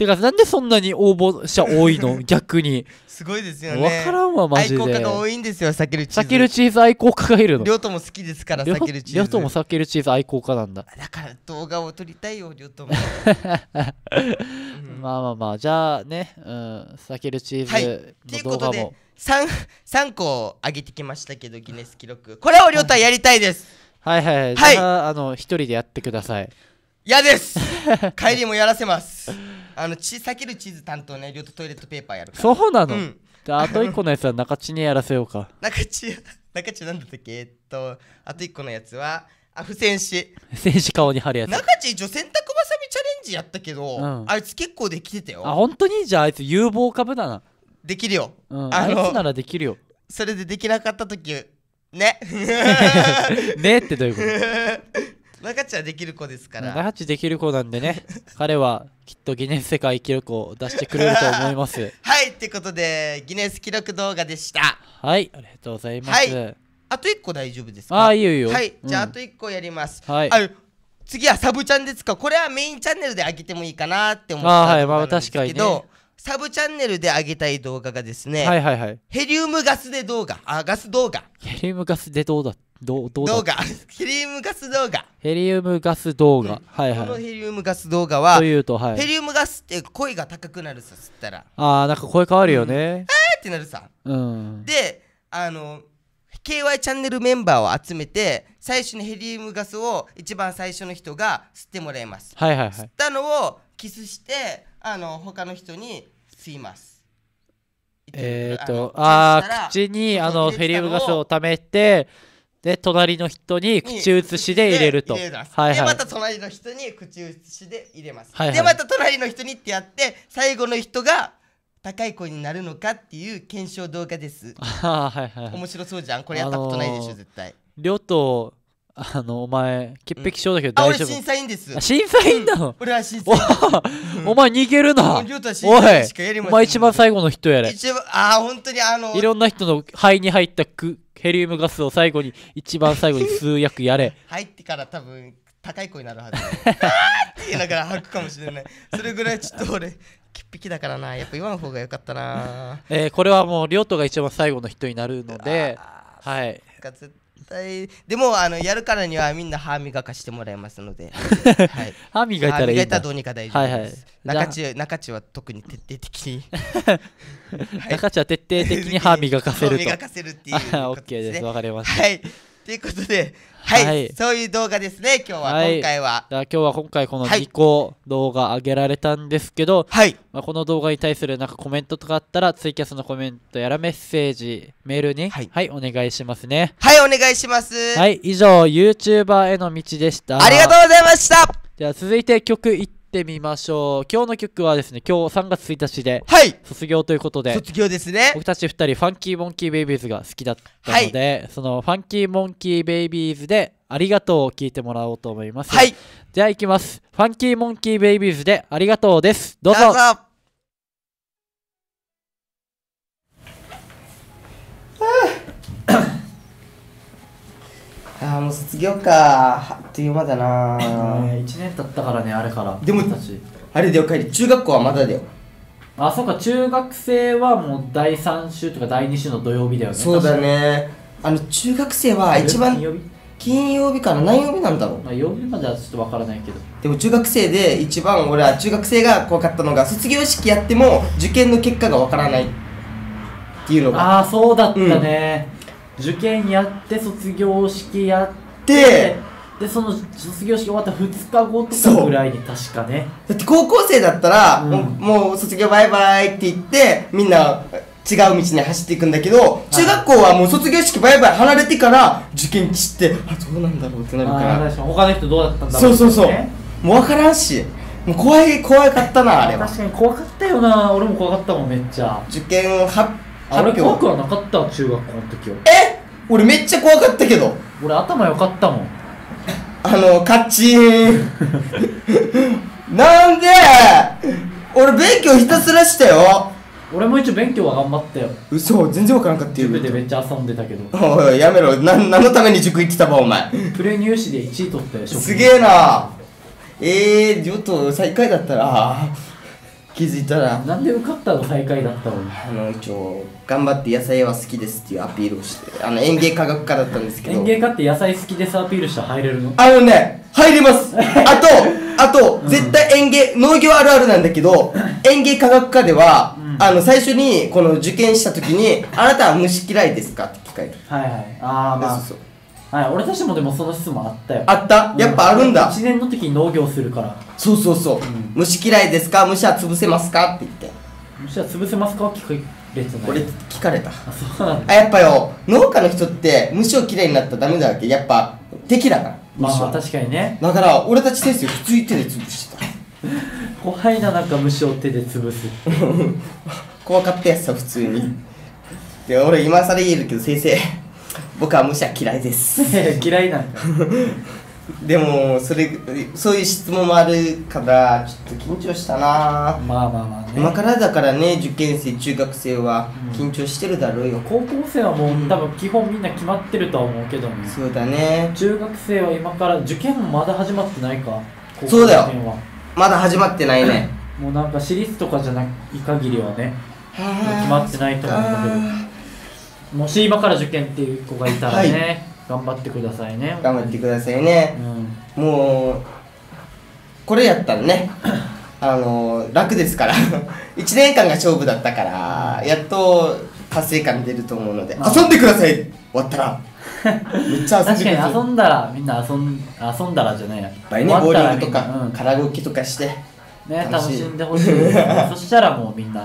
てかなんでそんなに応募者多いの <laughs> 逆にすごいですよね分からんわマジで愛好家が多いんですよ避けるチーズ避けるチーズ愛好家がいるの両とも好きですから避けるチーズ両とも避けるチーズ愛好家なんだだから動画を撮りたいよ両とも、<laughs> うん、まあまあまあじゃあね、うん、避けるチーズの動画も、はい、3, 3個上げてきましたけどギネス記録これを両とはやりたいです、はいはいはい、はい、じゃあ、あの一人でやってください嫌です帰りもやらせますあのち避けるチーズ担当ね両手トイレットペーパーやるからそうなの、うんじゃああと一個のやつは中地にやらせようか中地中地なんだっけえっとあと一個のやつはあ不戦士不戦士顔に貼るやつ中地一応洗濯ばさみチャレンジやったけど、うん、あいつ結構できてたよあ本当にじゃああいつ有望株だなできるよ、うん、あいつならできるよそれでできなかった時ね <laughs> ねってどういうこと <laughs> ガチはできる子ですからガチできる子なんでね <laughs> 彼はきっとギネス世界記録を出してくれると思いますはいってことでギネス記録動画でしたはいありがとうございます、はい、あと1個大丈夫ですかあいいよいいよはい、じゃああと1個やります、はい次はサブチャンですかこれはメインチャンネルで上げてもいいかなって思ったんですけど、はいまあ、確かに、ね、サブチャンネルで上げたい動画がですね、はいはいはい、ヘリウムガスで動画あガス動画ヘリウムガスでどうだったどうどう動画 <laughs> ヘリウムガス動画ヘリウムガス動画、うん、はいはいこのヘリウムガス動画はというと、はい、ヘリウムガスって声が高くなるさ吸ったらあーなんか声変わるよね、うん、あーってなるさ、うん、であの KY チャンネルメンバーを集めて最初にヘリウムガスを一番最初の人が吸ってもらいます、はいはいはい、吸ったのをキスしてあの他の人に吸いますえー、っとああ口にあのヘリウムガスをためてで隣の人に口移しで入れると。ではいはい、でまた隣の人に口移しで入れます。はいはい、でまた隣の人にってやって最後の人が高い声になるのかっていう検証動画です。<laughs> あはいはい、面白そうじゃんこれやったことないでしょ、あのー、絶対。両党あのお前潔癖症だけど大丈夫、うん、審査員です審査員なの、うん、俺は審査員お前逃げるな、うん、お前一番最後の人やれ一番ああ本当にあのいろんな人の肺に入ったくヘリウムガスを最後に一番最後に数役やれ <laughs> 入ってから多分高い声になるはずって言いながら吐くかもしれない <laughs> それぐらいちょっと俺潔癖だからなやっぱ言わん方がよかったなえー、これはもうりょうとが一番最後の人になるのではいが絶対でもあのやるからにはみんな歯磨かしてもらいますので、はい、<laughs> 歯磨いたらいい歯磨いたらどうにか大丈夫です、はいはい、中地中地は特に徹底的に、はい、中地は徹底的に歯磨かせると <laughs> 歯磨かせるっていう <laughs> オッケーですわ、かりましたはいということで、はい、はい、そういう動画ですね、今日は、今回は。今日は今回この2個動画上げられたんですけど、はい、まあ、この動画に対するなんかコメントとかあったら、ツイキャスのコメントやらメッセージ、メールに、はい、はい、お願いしますね。はい、お願いします。はい、以上、YouTuber への道でした。ありがとうございました。では続いて曲ってみましょう今日の曲はですね今日3月1日ではい卒業ということで卒業ですね僕たち2人ファンキーモンキーベイビーズが好きだったので、はい、そのファンキーモンキーベイビーズでありがとうを聞いてもらおうと思いますはいじゃあいきますファンキーモンキーベイビーズでありがとうですどうぞああもう卒業かあっという間だな1 <laughs> 年経ったからねあれからでもあれだよ帰り中学校はまだだよあそうか中学生はもう第3週とか第2週の土曜日だよねそうだねあの中学生は一番金曜日かな何曜日なんだろう、まあ、曜日まではちょっとわからないけどでも中学生で一番俺は中学生が怖かったのが卒業式やっても受験の結果がわからないっていうのがああそうだったね、うん受験やって卒業式やってでその卒業式終わった2日後とかぐらいに確かねだって高校生だったら、うん、もう卒業バイバイって言ってみんな違う道に走っていくんだけど中学校はもう卒業式バイバイ離れてから受験知ってあどうなんだろうってなるから他の人どうだったんだろう、そうそうそうもう分からんしもう怖い怖かったなあれは確かに怖かったよな俺も怖かったもんめっちゃ受験発あ怖くはなかった中学校の時はえ俺めっちゃ怖かったけど俺頭良かったもんあのカッチンなんで俺勉強ひたすらしたよ俺も一応勉強は頑張ったよ嘘全然わからんかったよ塾でめっちゃ遊んでたけどおいやめろな何のために塾行ってたばお前プレ入試で1位取ったよすげえなええー、ちょっと最下位だったら気づいたらなんで受かったの下位だったのあの一応頑張って野菜は好きですっていうアピールをしてあの園芸科学科だったんですけど園芸科って野菜好きですアピールしら入れるのあのね入れますあと <laughs> あと、うん、絶対園芸農業あるあるなんだけど園芸科学科では、うん、あの最初にこの受験した時に「あなたは虫嫌いですか?」って聞かれるはいはいああまあそうそうはい、俺たちもでもその質問あったよあったやっぱあるんだ、自然1年の時に農業するからそうそうそう、うん、虫嫌いですか虫は潰せますかって言って虫は潰せますか聞かれてない俺聞かれたあそうなんだあやっぱよ農家の人って虫を嫌いになったらダメだわけやっぱ敵だからまあ確かにねだから俺たち先生普通に手で潰してた <laughs> 怖いななんか虫を手で潰す怖かったやつさ普通にで俺今更言えるけど先生僕はむしゃ嫌いです <laughs> 嫌いなんだ <laughs> でもそれそういう質問もあるからちょっと緊張したなまあまあまあね今からだからね受験生中学生は緊張してるだろうよ、うん、高校生はもう、うん、多分基本みんな決まってるとは思うけどねそうだね中学生は今から受験もまだ始まってないかそうだよまだ始まってないね、<laughs> もうなんか私立とかじゃない限りはね決まってないと思うんだけどもし今から受験っていう子がいたらね、はい、頑張ってくださいね頑張ってくださいね、うん、もうこれやったらね <clears throat> あの楽ですから1 <laughs> 年間が勝負だったから、やっと達成感出ると思うので、まあ、遊んでください終わったら <laughs> めっちゃ遊んでください確かに遊んだらみんな遊ん遊んだらじゃないいっぱいねボーリングとか、うん、カラオケとかしてね楽しんでほしい、そしたらもうみんな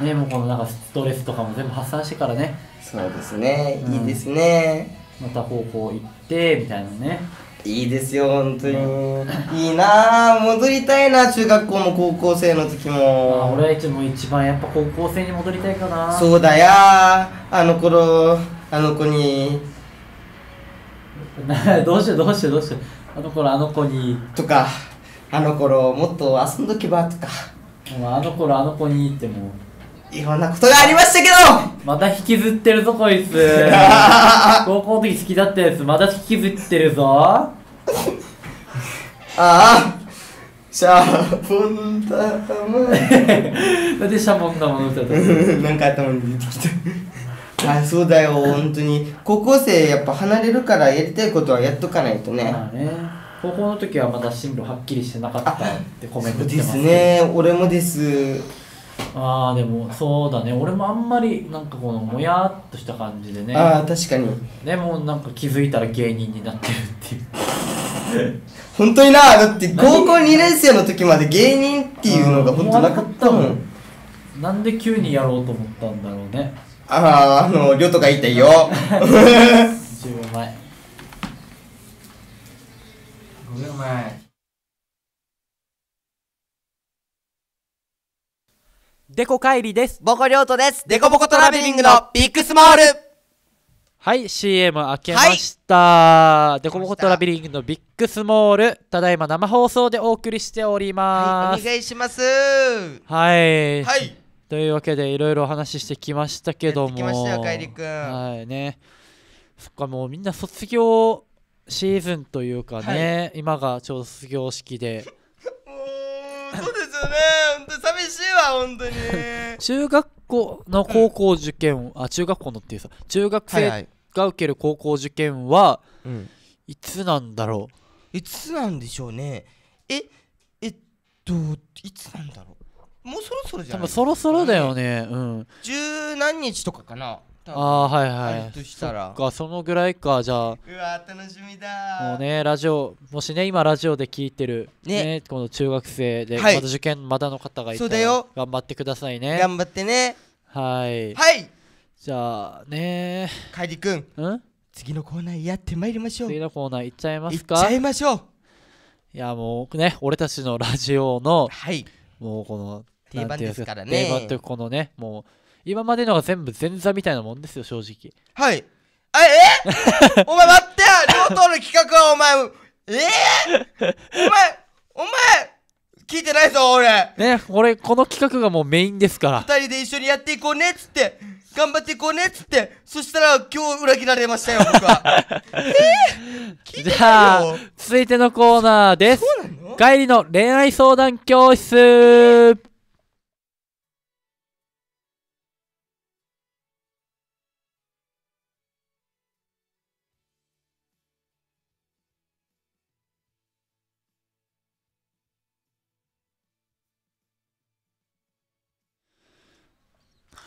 ねもうこのなんかストレスとかも全部発散してからねそうですね、いいですね、うん、また高校行ってみたいなねいいですよ本当に、いいなあ戻りたいな中学校も高校生の時も、あ、俺はいつも一番やっぱ高校生に戻りたいかなそうだやあの頃あの子に <laughs> どうしようどうしようどうしようあの頃あの子にとかあの頃もっと遊んどけばとかあの頃あの子にってもういろんなことがありましたけどまた引きずってるぞこいつ <laughs> 高校の時好きだったやつまた引きずってるぞああシャボン玉 <laughs> なんでシャボン玉の歌だ <laughs> なんか頭に出てきたあそうだよ本当に高校生やっぱ離れるからやりたいことはやっとかないとね,、まあね、ね高校の時はまだ進路はっきりしてなかったってコメントですね俺もですああでもそうだね俺もあんまりなんかこのもやっとした感じでねああ確かにでもうなんか気づいたら芸人になってるっていう本当になだって高校2年生の時まで芸人っていうのが本当なかったもんなんで急にやろうと思ったんだろうねあああのりょとか言いたいよ10秒 <laughs> 前5秒前デコカイリです。ボコリョトです。デコボコトラベリングのビッグスモール。はい、CM 開けました。はい、デコボコトラベリングのビッグスモール、ただいま生放送でお送りしております。はい、お願いします。はい。はい。というわけでいろいろお話ししてきましたけども。きましたよ、カイリくん。はいね。そっか、もうみんな卒業シーズンというかね、はい、今がちょうど卒業式で。<laughs> そうですね本当寂しいわ本当に <laughs> 中学校の高校受験、あ中学校のっていうさ中学生が受ける高校受験はいつなんだろう、いつなんでしょうねええっといつなんだろうもうそろそろじゃ多ない分そろそろだよねうん十何日とかかなああはいはいとしたらそっかそのぐらいかじゃあうわー楽しみだーもうねラジオもしね今ラジオで聞いてるねねこの中学生で、はいまだ受験まだの方がいてそうだよ頑張ってくださいね頑張ってねはいはいじゃあねかイりくんうん次のコーナーやってまいりましょう次のコーナー行っちゃいまいっすちかゃいましょうやもうね俺たちのラジオのはいもうこの定番いですからね定番というこのねもう今までのが全部前座みたいなもんですよ、正直。はい。あえ <laughs> お前待って両党の企画はお前、えー、お前、お前、聞いてないぞ、俺。ね、俺、この企画がもうメインですから。二人で一緒にやっていこうねっつって、頑張っていこうねっつって、そしたら今日裏切られましたよ、僕は。<laughs> 聞いてじゃないよあ、続いてのコーナーです。そうなの帰りの恋愛相談教室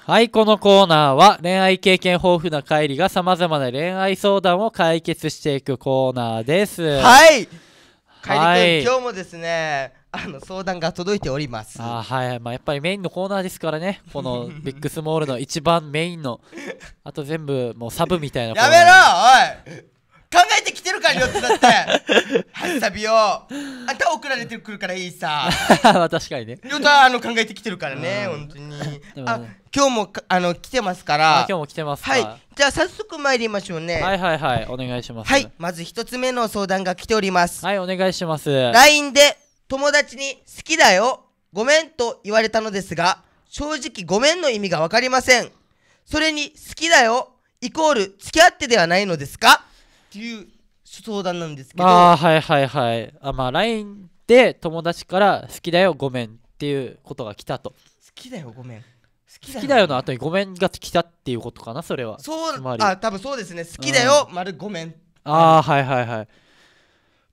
はい、このコーナーは恋愛経験豊富な帰りがさまざまな恋愛相談を解決していくコーナーです。はい。はい、今日もですね、あの相談が届いております。あはい、まあ、やっぱりメインのコーナーですからね、この <laughs> ビッグスモールの一番メインの、あと全部もうサブみたいな。やめろ、おい。考えてきてるからよってだってはッサビをあんた送られてくるからいいさあ <laughs> 確かにねよょあの考えてきてるからね、うん、本当に、<laughs> あ今日もあの来てますから今日も来てますはいじゃあ早速参りましょうねはいはいはいお願いしますはいまず一つ目の相談が来ておりますはいお願いします LINE で友達に好きだよごめんと言われたのですが正直ごめんの意味が分かりませんそれに好きだよイコール付き合ってではないのですかっていう相談なんですけどああはいはいはいあまあ LINE で友達から「好きだよごめん」っていうことが来たと好きだよごめん好きだよの後に「ごめん」が来たっていうことかなそれはそうあ多分そうですね好きだよ、うん、丸ごめんああはいはいはい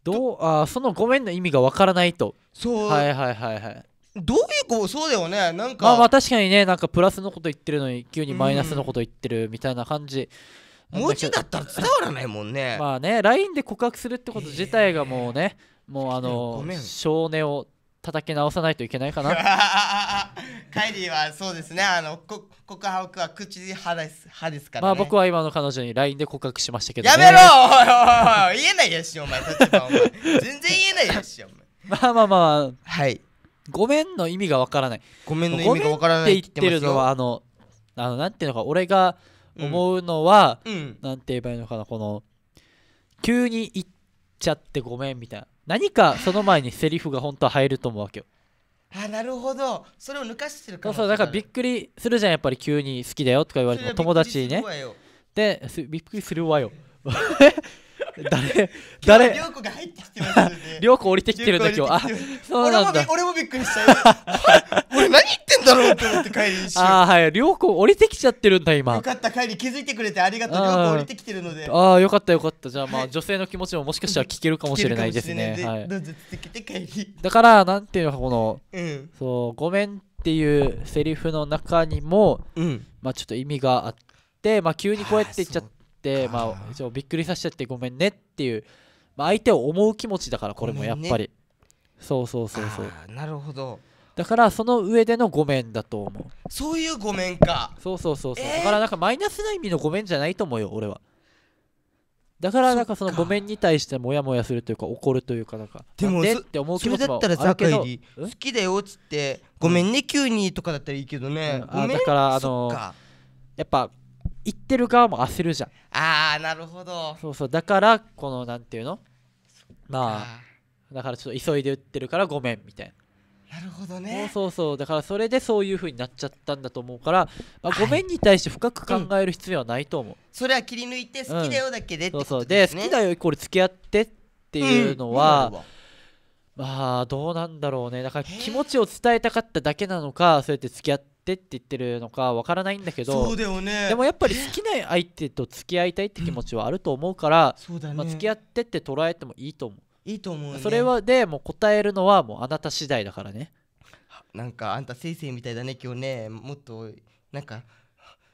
どうあその「ごめん」の意味がわからないとそうはいはいはいはいどういうとそうだよねなんかまあまあ確かにねなんかプラスのこと言ってるのに急にマイナスのこと言ってるみたいな感じ文字だったら伝わらないもんねまあね LINE で告白するってこと自体がもうね、えー、もうあの少年を叩き直さないといけないかな <laughs> カイリーはそうですねあのこ告白は口派です派ですから、ね、まあ僕は今の彼女に LINE で告白しましたけど、ね、やめろおいおいおい言えないでしお前お前全然言えないでしお前まあまあまあはいごめんの意味がわからないごめんの意味がわからないって言ってるのはあのあのなんていうのか俺が思うのは、うん、なんて言えばいいのかなこの急に行っちゃってごめんみたいな何かその前にセリフが本当は入ると思うわけよあなるほどそれを抜かしてるからそうだからびっくりするじゃんやっぱり急に好きだよとか言われても友達にねでびっくりするわよ誰誰う子が入ってきてます <laughs> 降りてきてるんだ今日あそうなんだ俺もびっくりした俺 <laughs> 何言ってんだろうて思って帰り一瞬ああはいう子降りてきちゃってるんだ今よかった帰り気づいてくれてありがとう涼子降りてきてるのでああよかったよかったじゃあまあ、はい、女性の気持ちももしかしたら聞けるかもしれないですねどうぞ続けて帰りだからなんていうのこの、うん、そうごめんっていうセリフの中にも、うん、まあちょっと意味があってまあ急にこうやって言っちゃって、まあ、一応びっくりさせちゃってごめんねっていう、まあ、相手を思う気持ちだからこれもやっぱり、ね、そうそうそうそうなるほどだからその上でのごめんだと思うそういうごめんかそうそうそうそう、えー、だからなんかマイナスな意味のごめんじゃないと思うよ俺はだからなんかそのごめんに対してモヤモヤするというか怒るというかなんかでもって思う気持ちもあるけどそれだったら好きだよっつってごめんね急にとかだったらいいけどね、うん、あだからあのー、やっぱ言ってる側も焦るじゃんああなるほどそうそうだからこのなんていうのまあだからちょっと急いで売ってるからごめんみたいななるほどねそうそうだからそれでそういうふうになっちゃったんだと思うから、まあ、ごめんに対して深く考える必要はないと思う、うん、それは切り抜いて好きだよだけでってことです、ね、うん、そうそうで好きだよイコール付き合ってっていうのは、うん、まあどうなんだろうねだから気持ちを伝えたかっただけなのかそうやって付き合ってってって言ってるのかわからないんだけどそうだよねでもやっぱり好きな相手と付き合いたいって気持ちはあると思うから、そうだねまあ、付き合ってって捉えてもいいと思ういいと思う、ね、それはでも答えるのはもうあなた次第だからねなんかあんたせいせいみたいだね今日ねもっとなんか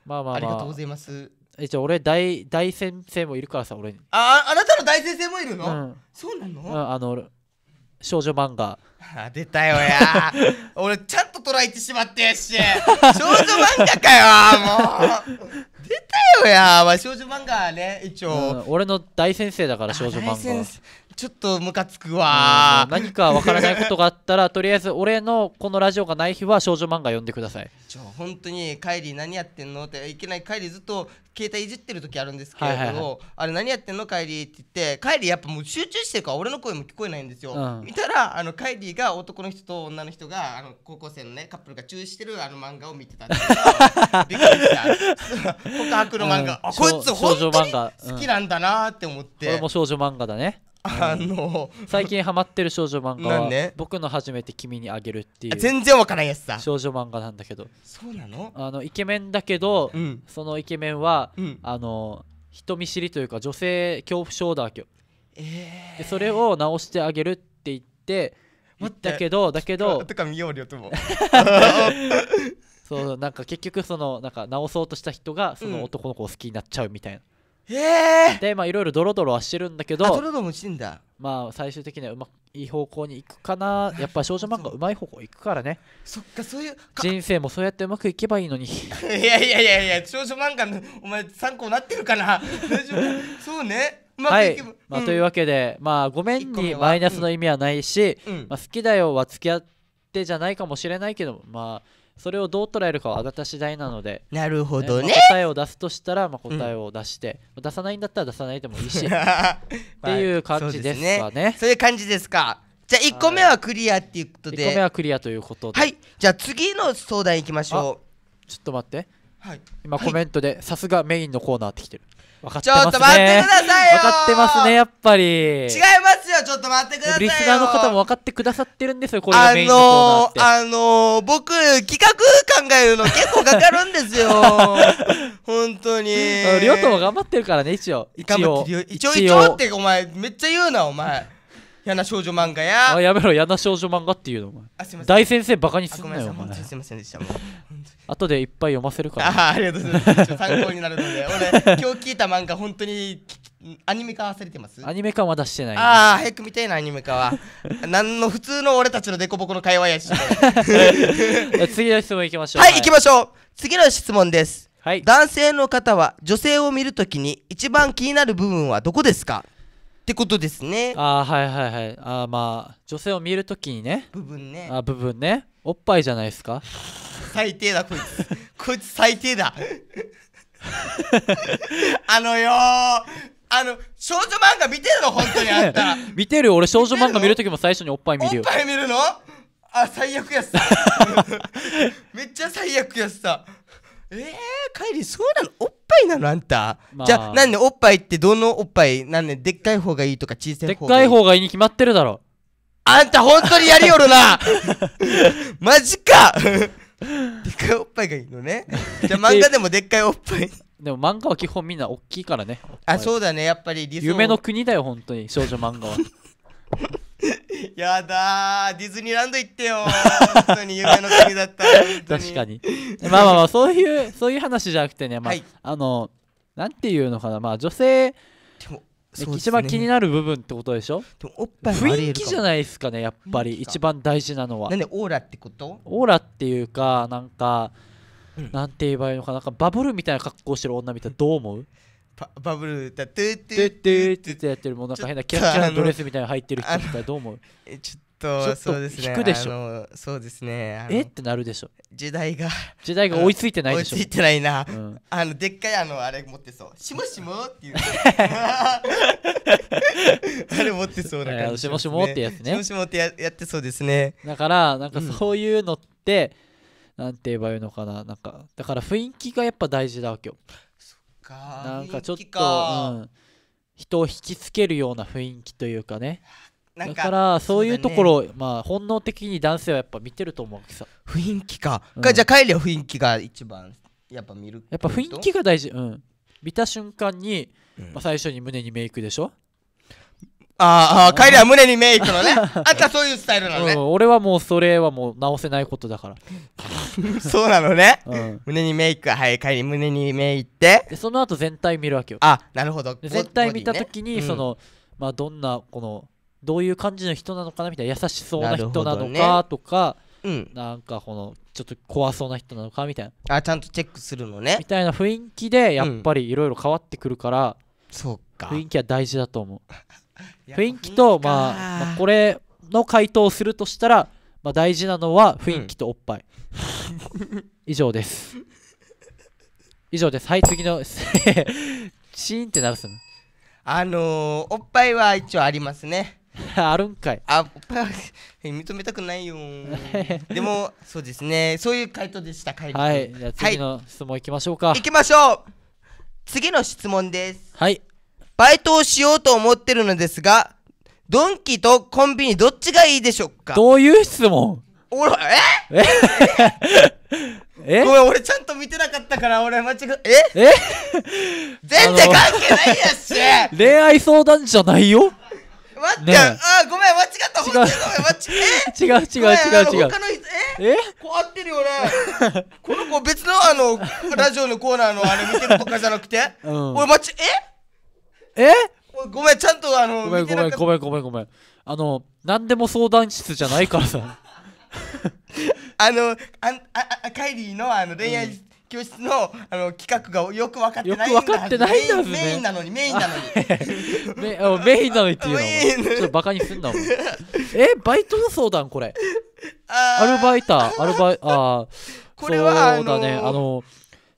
まあまあ、まあ、ありがとうございますえじゃあ俺大大先生もいるからさ俺にああなたの大先生もいるの、うん、そうなの、うん、あの少女漫画あ出たよや <laughs> 俺ちゃんと捉えてしまってやし少女漫画かよもう出たよや、まあ、少女漫画ね一応、うん、俺の大先生だから少女漫画ちょっとムカつくわ何かわからないことがあったら <laughs> とりあえず俺のこのラジオがない日は少女漫画読んでくださいちょ本当にカイリー何やってんのっていけないカイリーずっと携帯いじってる時あるんですけれど、はいはいはい、あれ何やってんのカイリーって言ってカイリーやっぱもう集中してるから俺の声も聞こえないんですよ、うん、見たらあのカイリーが男の人と女の人があの高校生のねカップルが注意してるあの漫画を見てたんですびっくりした告白の漫画、うん、あこいつ本当に好きなんだなって思って、うん、これも少女漫画だねあの最近ハマってる少女漫画は、僕の初めて君にあげるっていう全然わからんやつだ少女漫画なんだけどそうなのあのイケメンだけど、うん、そのイケメンは、うん、あの人見知りというか女性恐怖症だわけよ、えー、でそれを直してあげるって言って言ったけどだけど <laughs> そうなんか結局そのなんか直そうとした人がその男の子を好きになっちゃうみたいな、うんええでまあいろいろドロドロはしてるんだけどドロドロしてんだ。まあ最終的にはうまいい方向に行くかな <laughs> やっぱ少女漫画うまい方向行くからねそっか、そういう。人生もそうやってうまくいけばいいのに <laughs> いやいやいやいや、少女漫画の、お前、参考なってるかな <laughs> 大丈夫そうね。うまくはいけばまあ、というわけで、まあ、ごめんにマイナスの意味はないし、うんまあ、好きだよは付き合ってじゃないかもしれないけど、まあ、それをどう捉えるかはあがた次第なのでなるほどね、まあ、答えを出すとしたら、まあ、答えを出して、うん、出さないんだったら出さないでもいいし <laughs> っていう感じですかね,、そういう感じですかじゃあ1個目はクリアっていうことで1個目はクリアということではいじゃあ次の相談いきましょうちょっと待ってはい、今コメントで、さすがメインのコーナーってきてる分かってますねちょっと待ってください分かってますねやっぱり違いますちょっと待ってくださいリスナーの方も分かってくださってるんですよこれがメインのコーナーあのー、あのー、僕企画考えるの結構かかるんですよ <laughs> 本当に両党も頑張ってるからね一応一応一応一応ってお前めっちゃ言うなお前嫌な少女漫画やあやめろ嫌な少女漫画っていうのお前あすません大先生バカにすんなよお前すいませんでしたもう後でいっぱい読ませるからあありがとうございます参考になるので俺 <laughs> 今日聞いた漫画本当にアニメ化忘れてますアニメ化は出してないああ早く見たいなアニメ化は <laughs> 何の普通の俺たちのデコボコの会話やし <laughs> 次の質問いきましょうはい、はい、行きましょう次の質問ですはい男性の方は女性を見るときに一番気になる部分はどこですかってことですねああはいはいはいああまあ女性を見るときにね部分ねあ部分ねおっぱいじゃないですか最低だこいつこいつ最低だ <laughs> あのよあの少女漫画見てるの本当にあんた <laughs> 見てる俺少女漫画見るときも最初におっぱい見るよおっぱい見るのあ最悪やっさ <laughs> めっちゃ最悪やっさえー、カイリーそうなのおっぱいなのあんた、まあ、じゃあなんでおっぱいってどのおっぱいなんででっかい方がいいとか小さい方がいいでっかい方がいいに決まってるだろあんた本当にやりよるな <laughs> マジかでっかいおっぱいがいいのねじゃあ漫画でもでっかいおっぱいでも漫画は基本みんな大きいからねあそうだねやっぱり夢の国だよ本当に少女漫画は <laughs> やだディズニーランド行ってよ本当に夢の国だった確かにまあまあまあそういうそういう話じゃなくてねまあ、はい、あのなんていうのかなまあ女性でもね、一番気になる部分ってことでしょでお雰囲気じゃないですかねやっぱり一番大事なのはなんでオーラってことオーラっていうかなんかなんて言えばいいのかなんかバブルみたいな格好してる女みたいどう思うバブルだトゥートゥートゥートゥーってやってるもんなんか変なキラキラのドレスみたいなの入ってる人みたいなどう思うちょっとそうですね引くでしょそうですねえってなるでしょ時代が時代が追いついてないでしょ追いついてないな、うん、あのでっかいあのあれ持ってそうしもしもっていう <laughs> あれ持ってそうな感じ、しもしもってやつねしもしもってややってそうですねだからなんかそういうのって、うんなんて言えばいいのかななんかだから雰囲気がやっぱ大事だわけよなんかちょっと、うん、人を引きつけるような雰囲気というかねだからそういうところ、ね、まあ本能的に男性はやっぱ見てると思うけどさ雰囲気か、うん、じゃあ帰りは雰囲気が一番やっぱ見るやっぱ雰囲気が大事うん見た瞬間に、うん、まあ、最初に胸にメイクでしょああ帰りは胸にメイクのね <laughs> あんたそういうスタイルなのね、うん、俺はもうそれはもう直せないことだから <laughs> そうなのね、うん、胸にメイクはい帰り胸にメイってでその後全体見るわけよあなるほど全体見た時に、ね、その、うん、まあどんなこのどういう感じの人なのかなみたいな優しそうな人なのかとかな、ね,、ん、なんかこのちょっと怖そうな人なのかみたいなあちゃんとチェックするのねみたいな雰囲気でやっぱりいろいろ変わってくるから、そうか雰囲気は大事だと思う <laughs> 雰囲気と、まあ、まあこれの回答をするとしたら、まあ、大事なのは雰囲気とおっぱい、う <laughs> ん、以上です以上ですはい次のチ <laughs> ーンってなるすのあのー、おっぱいは一応ありますね <laughs> あるんかいあおっぱいは認めたくないよでもそうですねそういう回答でした回答はいじゃあ次の質問いきましょうか、はい、いきましょう次の質問ですはいバイトをしようと思ってるのですが、ドンキとコンビニどっちがいいでしょうかどういう質問おら、ええ <laughs> ごめん、俺ちゃんと見てなかったから、俺間違ええ全然関係ないやし <laughs> 恋愛相談じゃないよ待って、ね、あごめん、間違った、違う、違う、違う、違う、違う。他のええこう合ってるよね。この子別のあの、ラジオのコーナーのあれ見てるとかじゃなくて、うん、俺間違、ええごめんちゃんとあのごめんごめんごめんごめんごめんあの何でも相談室じゃないからさ <laughs> あのああカイリーのあの恋愛、教室のあの企画がよく分かってないんだよく分かってないんだ、ね、メインなのにメインなのに <laughs> メインなのにっていうのちょっとバカにすんなえバイトの相談これアルバイターアルバイあこれはそうだねあの、あの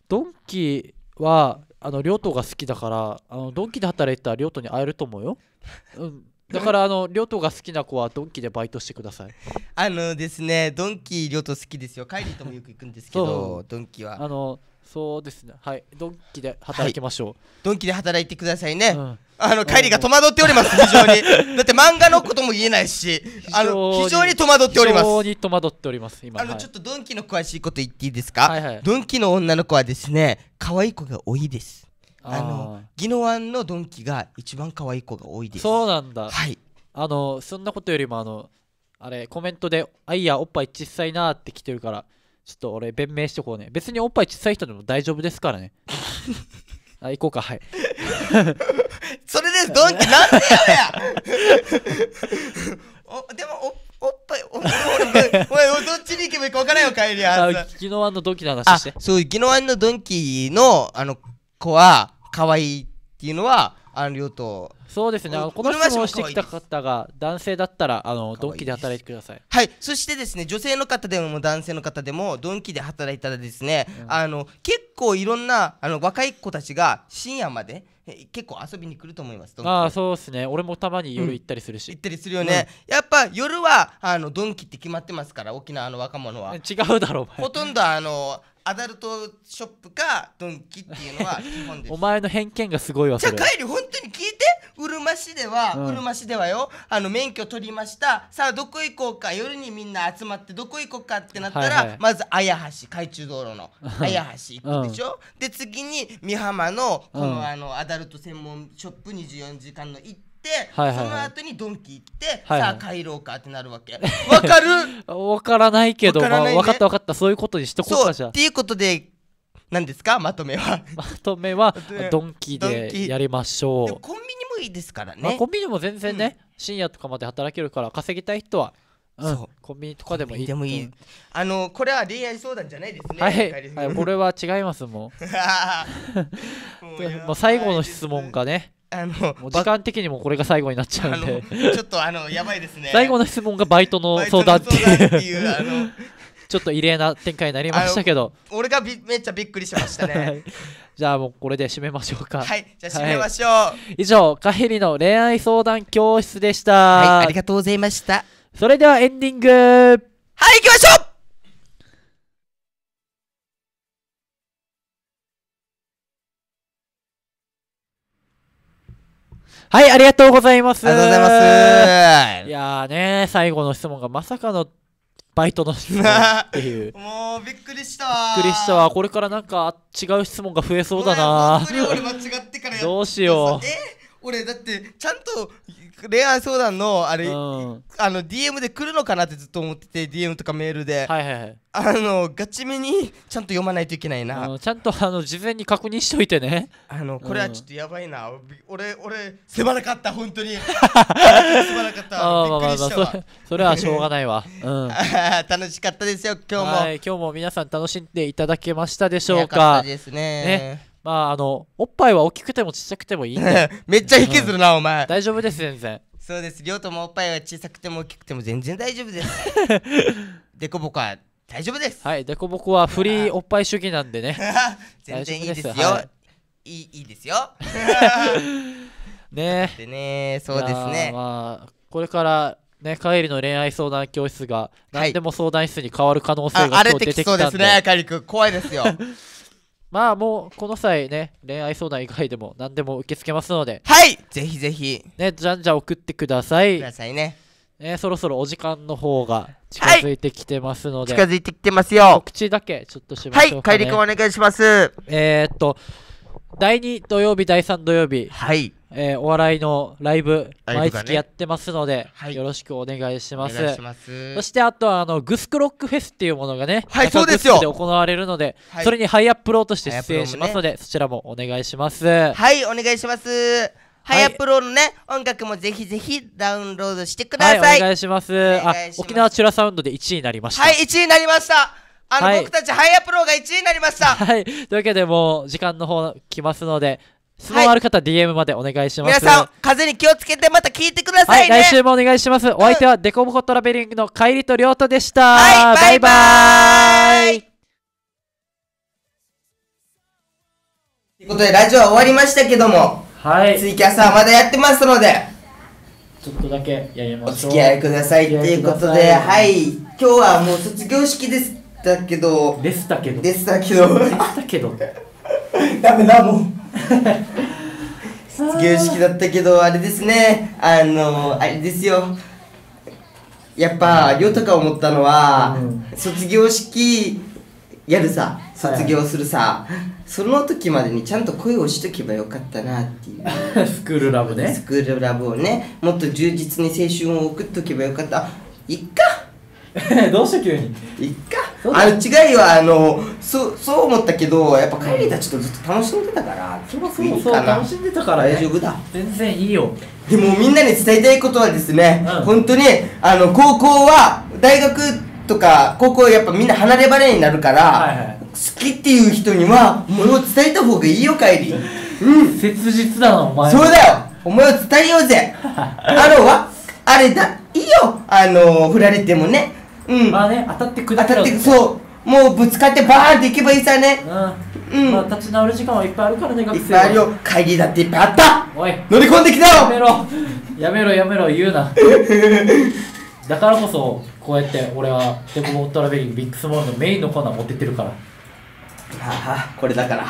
ドンキはあの両党が好きだからあのドンキで働いたら両党に会えると思うよ、<laughs> うん、だからあの両党が好きな子はドンキでバイトしてくださいあのですねドンキ両党好きですよカイリともよく行くんですけどドンキはあのそうですねはいドンキで働きましょう、はい、ドンキで働いてくださいね、うん、あの帰りが戸惑っております <laughs> 非常にだって漫画のことも言えないしあの非常に戸惑っております非常に戸惑っております今あの、ちょっとドンキの詳しいこと言っていいですか、はいはい、ドンキの女の子はですね可愛い子が多いですあの宜野湾のドンキが一番可愛い子が多いですそうなんだはいあのそんなことよりもあのあれコメントで「あいやおっぱい小さいな」って来てるからちょっと俺弁明しとこうね別におっぱい小さい人でも大丈夫ですからね <laughs> あ行こうかはい <laughs> それですドンキなんでやや。<laughs> おでもおおっぱいおい、おどっちに行けばいいか分からんよ帰りや昨日あのドンキの話してそう昨日あのドンキのあの子は可愛いっていうのはアンリューそうですねあのこの質問してきた方が男性だったらあのドンキで働いてくださいはいそしてですね女性の方でも男性の方でもドンキで働いたらですね、うん、あの結構いろんなあの若い子たちが深夜まで結構遊びに来ると思いますああそうですね俺もたまに夜行ったりするし、うん、行ったりするよね、うん、やっぱ夜はあのドンキって決まってますから沖縄の若者は違うだろうほとんどあのアダルトショップかドンキっていうのは <laughs> 基本ですお前の偏見がすごいわじゃあ帰り本当に聞いてうるま市では、うん、うるま市ではよあの免許取りましたさあどこ行こうか夜にみんな集まってどこ行こうかってなったら、はいはい、まず綾橋海中道路の綾橋行くでしょ、うん、で次に美浜のこの、うん、あのアダルト専門ショップ24時間の行って、はいはいはい、その後にドンキ行って、はいはい、さあ帰ろうかってなるわけわ、かる <laughs> わからないけど分か、ねまあ、かった分かったそういうことにしとこうかじゃっていうことで何ですかまとめはまとめはドンキでやりましょうコンビニもいいですからね、まあ、コンビニも全然ね、うん、深夜とかまで働けるから稼ぎたい人はうん、そうコンビニとかでもいいでもいい、あのこれは恋愛相談じゃないですねはい、はい、これは違いますもん <laughs> <laughs> もう最後の質問がねあの時間的にもこれが最後になっちゃうんでちょっとあのやばいですね最後の質問がバイトの相談っていうちょっと異例な展開になりましたけど俺がびめっちゃびっくりしましたね <laughs> じゃあもうこれで締めましょうかはいじゃあ締めましょう、はい、以上カヘリの恋愛相談教室でしたはいありがとうございましたそれではエンディングはい行きましょうはい、ありがとうございます。ありがとうございます。いやーね、最後の質問がまさかのバイトの質問っていう。<laughs> もうびっくりしたわ。びっくりしたわ。これからなんか違う質問が増えそうだな。俺間違ってからどうしよう。え俺だってちゃんと恋愛相談のあれ、うん、あの DM で来るのかなってずっと思ってて DM とかメールで、はいはいはい、あのガチめにちゃんと読まないといけないな、うん、ちゃんとあの事前に確認しといてねあのこれはちょっとやばいな、うん、俺俺狭なかった本当になかった <laughs> びっくりしたそれはしょうがないわ、うん、<laughs> 楽しかったですよ今日も今日も皆さん楽しんでいただけましたでしょうかですねねまああのおっぱいは大きくてもちっちゃくてもいいんで <laughs> めっちゃ引きずるな、うん、お前大丈夫です全然そうです両ともおっぱいは小さくても大きくても全然大丈夫ですでこぼこは大丈夫ですはいでこぼこはフリーおっぱい主義なんでね <laughs> 全然いいですよ、はい、いいいいですよ <laughs> ねえねそうですねまあこれからね、帰りの恋愛相談教室が何でも相談室に変わる可能性が、出てきたんで、あれてきそうですね、かりくん怖いですよまあもう、この際ね、恋愛相談以外でも何でも受け付けますので。はいぜひぜひ。ね、じゃんじゃん送ってください。くださいね。ね、そろそろお時間の方が近づいてきてますので。はい、近づいてきてますよ。告知だけちょっとしましょうか、ね、はい、帰りくお願いします。えー、っと、第2土曜日、第3土曜日。はい。えー、お笑いのライブ、毎月やってますので、はいよろしくお願いします。しますそしてあとはあのグスクロックフェスっていうものがね、はいそうですよで行われるので、はいそれにハイアップローとして出演しますので、そちらもお願いします。はいお願いしますハイアップローのね音楽もぜひぜひダウンロードしてくださはい、お願いします。しあます、沖縄チュラサウンドで1位になりました。はい、1位になりましたあの、はい僕たちハイアップローが1位になりましたはい、というわけでもう時間の方来ますので、質問ある方 DM までお願いします、皆さん風に気をつけてまた聞いてくださいね、はい、来週もお願いします、お相手はデコボコトラベリングの帰りと両太でした、はい、バイバイということでラジオは終わりましたけどもはいツイキャスはまだやってますのでちょっとだけやりまお付き合いくださいっていうことで、はい、今日はもう卒業式でしたけど、でしたけど、でしたけど、でしたけど。<laughs> ダメだもう <laughs> 卒業式だったけどあれですねあのあれですよやっぱ亮とか思ったのは、うん、卒業式やるさ卒業するさ、はい、その時までにちゃんと声をしとけばよかったなっていう <laughs> スクールラブねスクールラブをねもっと充実に青春を送っとけばよかったいっか <laughs> どうした急にいっかあの違いはあのそそう思ったけどやっぱ帰りたちとずっと楽しんでたからそらそうそう楽しんでたから、ね、大丈夫だ全然いいよでもみんなに伝えたいことはですね、うん、本当にあの高校は大学とか高校やっぱみんな離れ離れになるから、はいはい、好きっていう人にはものを伝えた方がいいよ帰りうん切実だなお前そうだよお前を伝えようぜあのはあれだいいよあの振られてもねうんまあね当たって砕けろ当たってそうもうぶつかってバーンっていけばいいさねうん、うん、まあ立ち直る時間はいっぱいあるからね学生いっぱいあるよ帰りだっていっぱいあったおい乗り込んできたよやめろやめろやめろ言うな <laughs> だからこそこうやって俺はデコボトラベリングビッグスモールのメインのコーナー持ってってるからああこれだから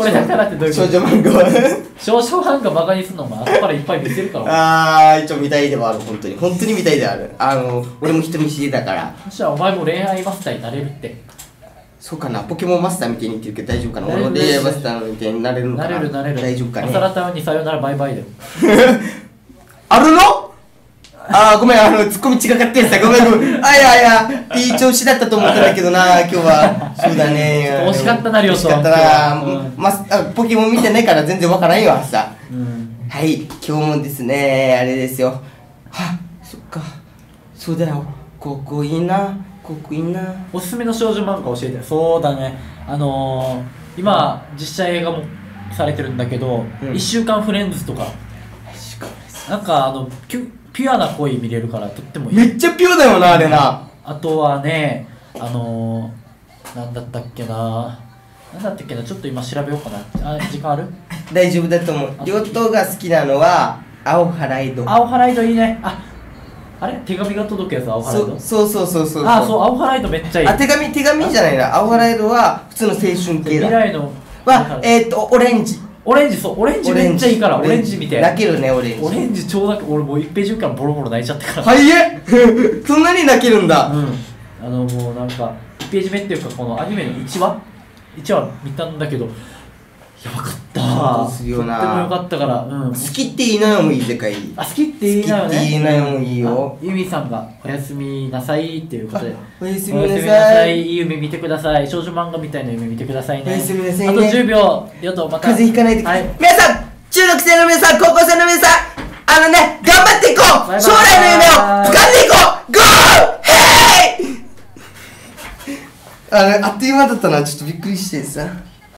これだからってどういうこ少女漫画は少女漫画バカにすんのお前後からいっぱい見せるからああ一応見たいではある本当に本当に見たいではあるあの俺も人見知りだからそしたらお前も恋愛マスターになれるってそうかなポケモンマスターみたいに言ってるけど大丈夫かな俺も恋愛マスターみたいになれるのかななれるなれる大丈夫かおさらたにさよならバイバイでよ <laughs> あるのあーごめんあのツッコミ違かってやさごめんごめんあいやいやいい調子だったと思ったんだけどな今日はそうだね惜しかったなりょう惜しかったな、うんまあ、ポケモン見てないから全然わからんよさ、うん、はい今日もですねあれですよはそっかそうだよここいいなここいいなおすすめの少女漫画教えてそうだねあのー、今実写映画もされてるんだけど、うん、1週間フレンズとかなんかあのきゅピュアな恋見れるからとってもいいめっちゃピュアだよなあれなあとはねあのー、なんだったっけな何だったっけなちょっと今調べようかなあ時間ある <laughs> 大丈夫だと思う両党が好きなのは青ハライド青ハライドいいねああれ手紙が届くやつ青ハライドそうそうそうそうあそう青ハライドめっちゃいいあ手紙手紙じゃないな青ハライドは普通の青春系だ未来のはえー、っとオレンジオレンジそうオレンジめっちゃいいからオレンジみいな。泣けるねオレンジオレンジょうど俺もう1ページ目からボロボロ泣いちゃったからはいえそんなに泣けるんだうんあのもうなんか1ページ目っていうかこのアニメの1話1話見たんだけどやばかったですよなとってもよかったから、うん、好きって言いなよもいい世界あ好きって言いなよね好きって言いなよもいいよユミさんが「おやすみなさい」っていうことでおやすみなさいいい夢見てください少女漫画みたいな夢見てくださいねおやすみなさい、ね、あと10秒よとまた風邪ひかないではい、皆さん中学生の皆さん高校生の皆さんあのね頑張っていこう将来の夢を掴んでいこうゴーヘイああっという間だったなちょっとびっくりしてさ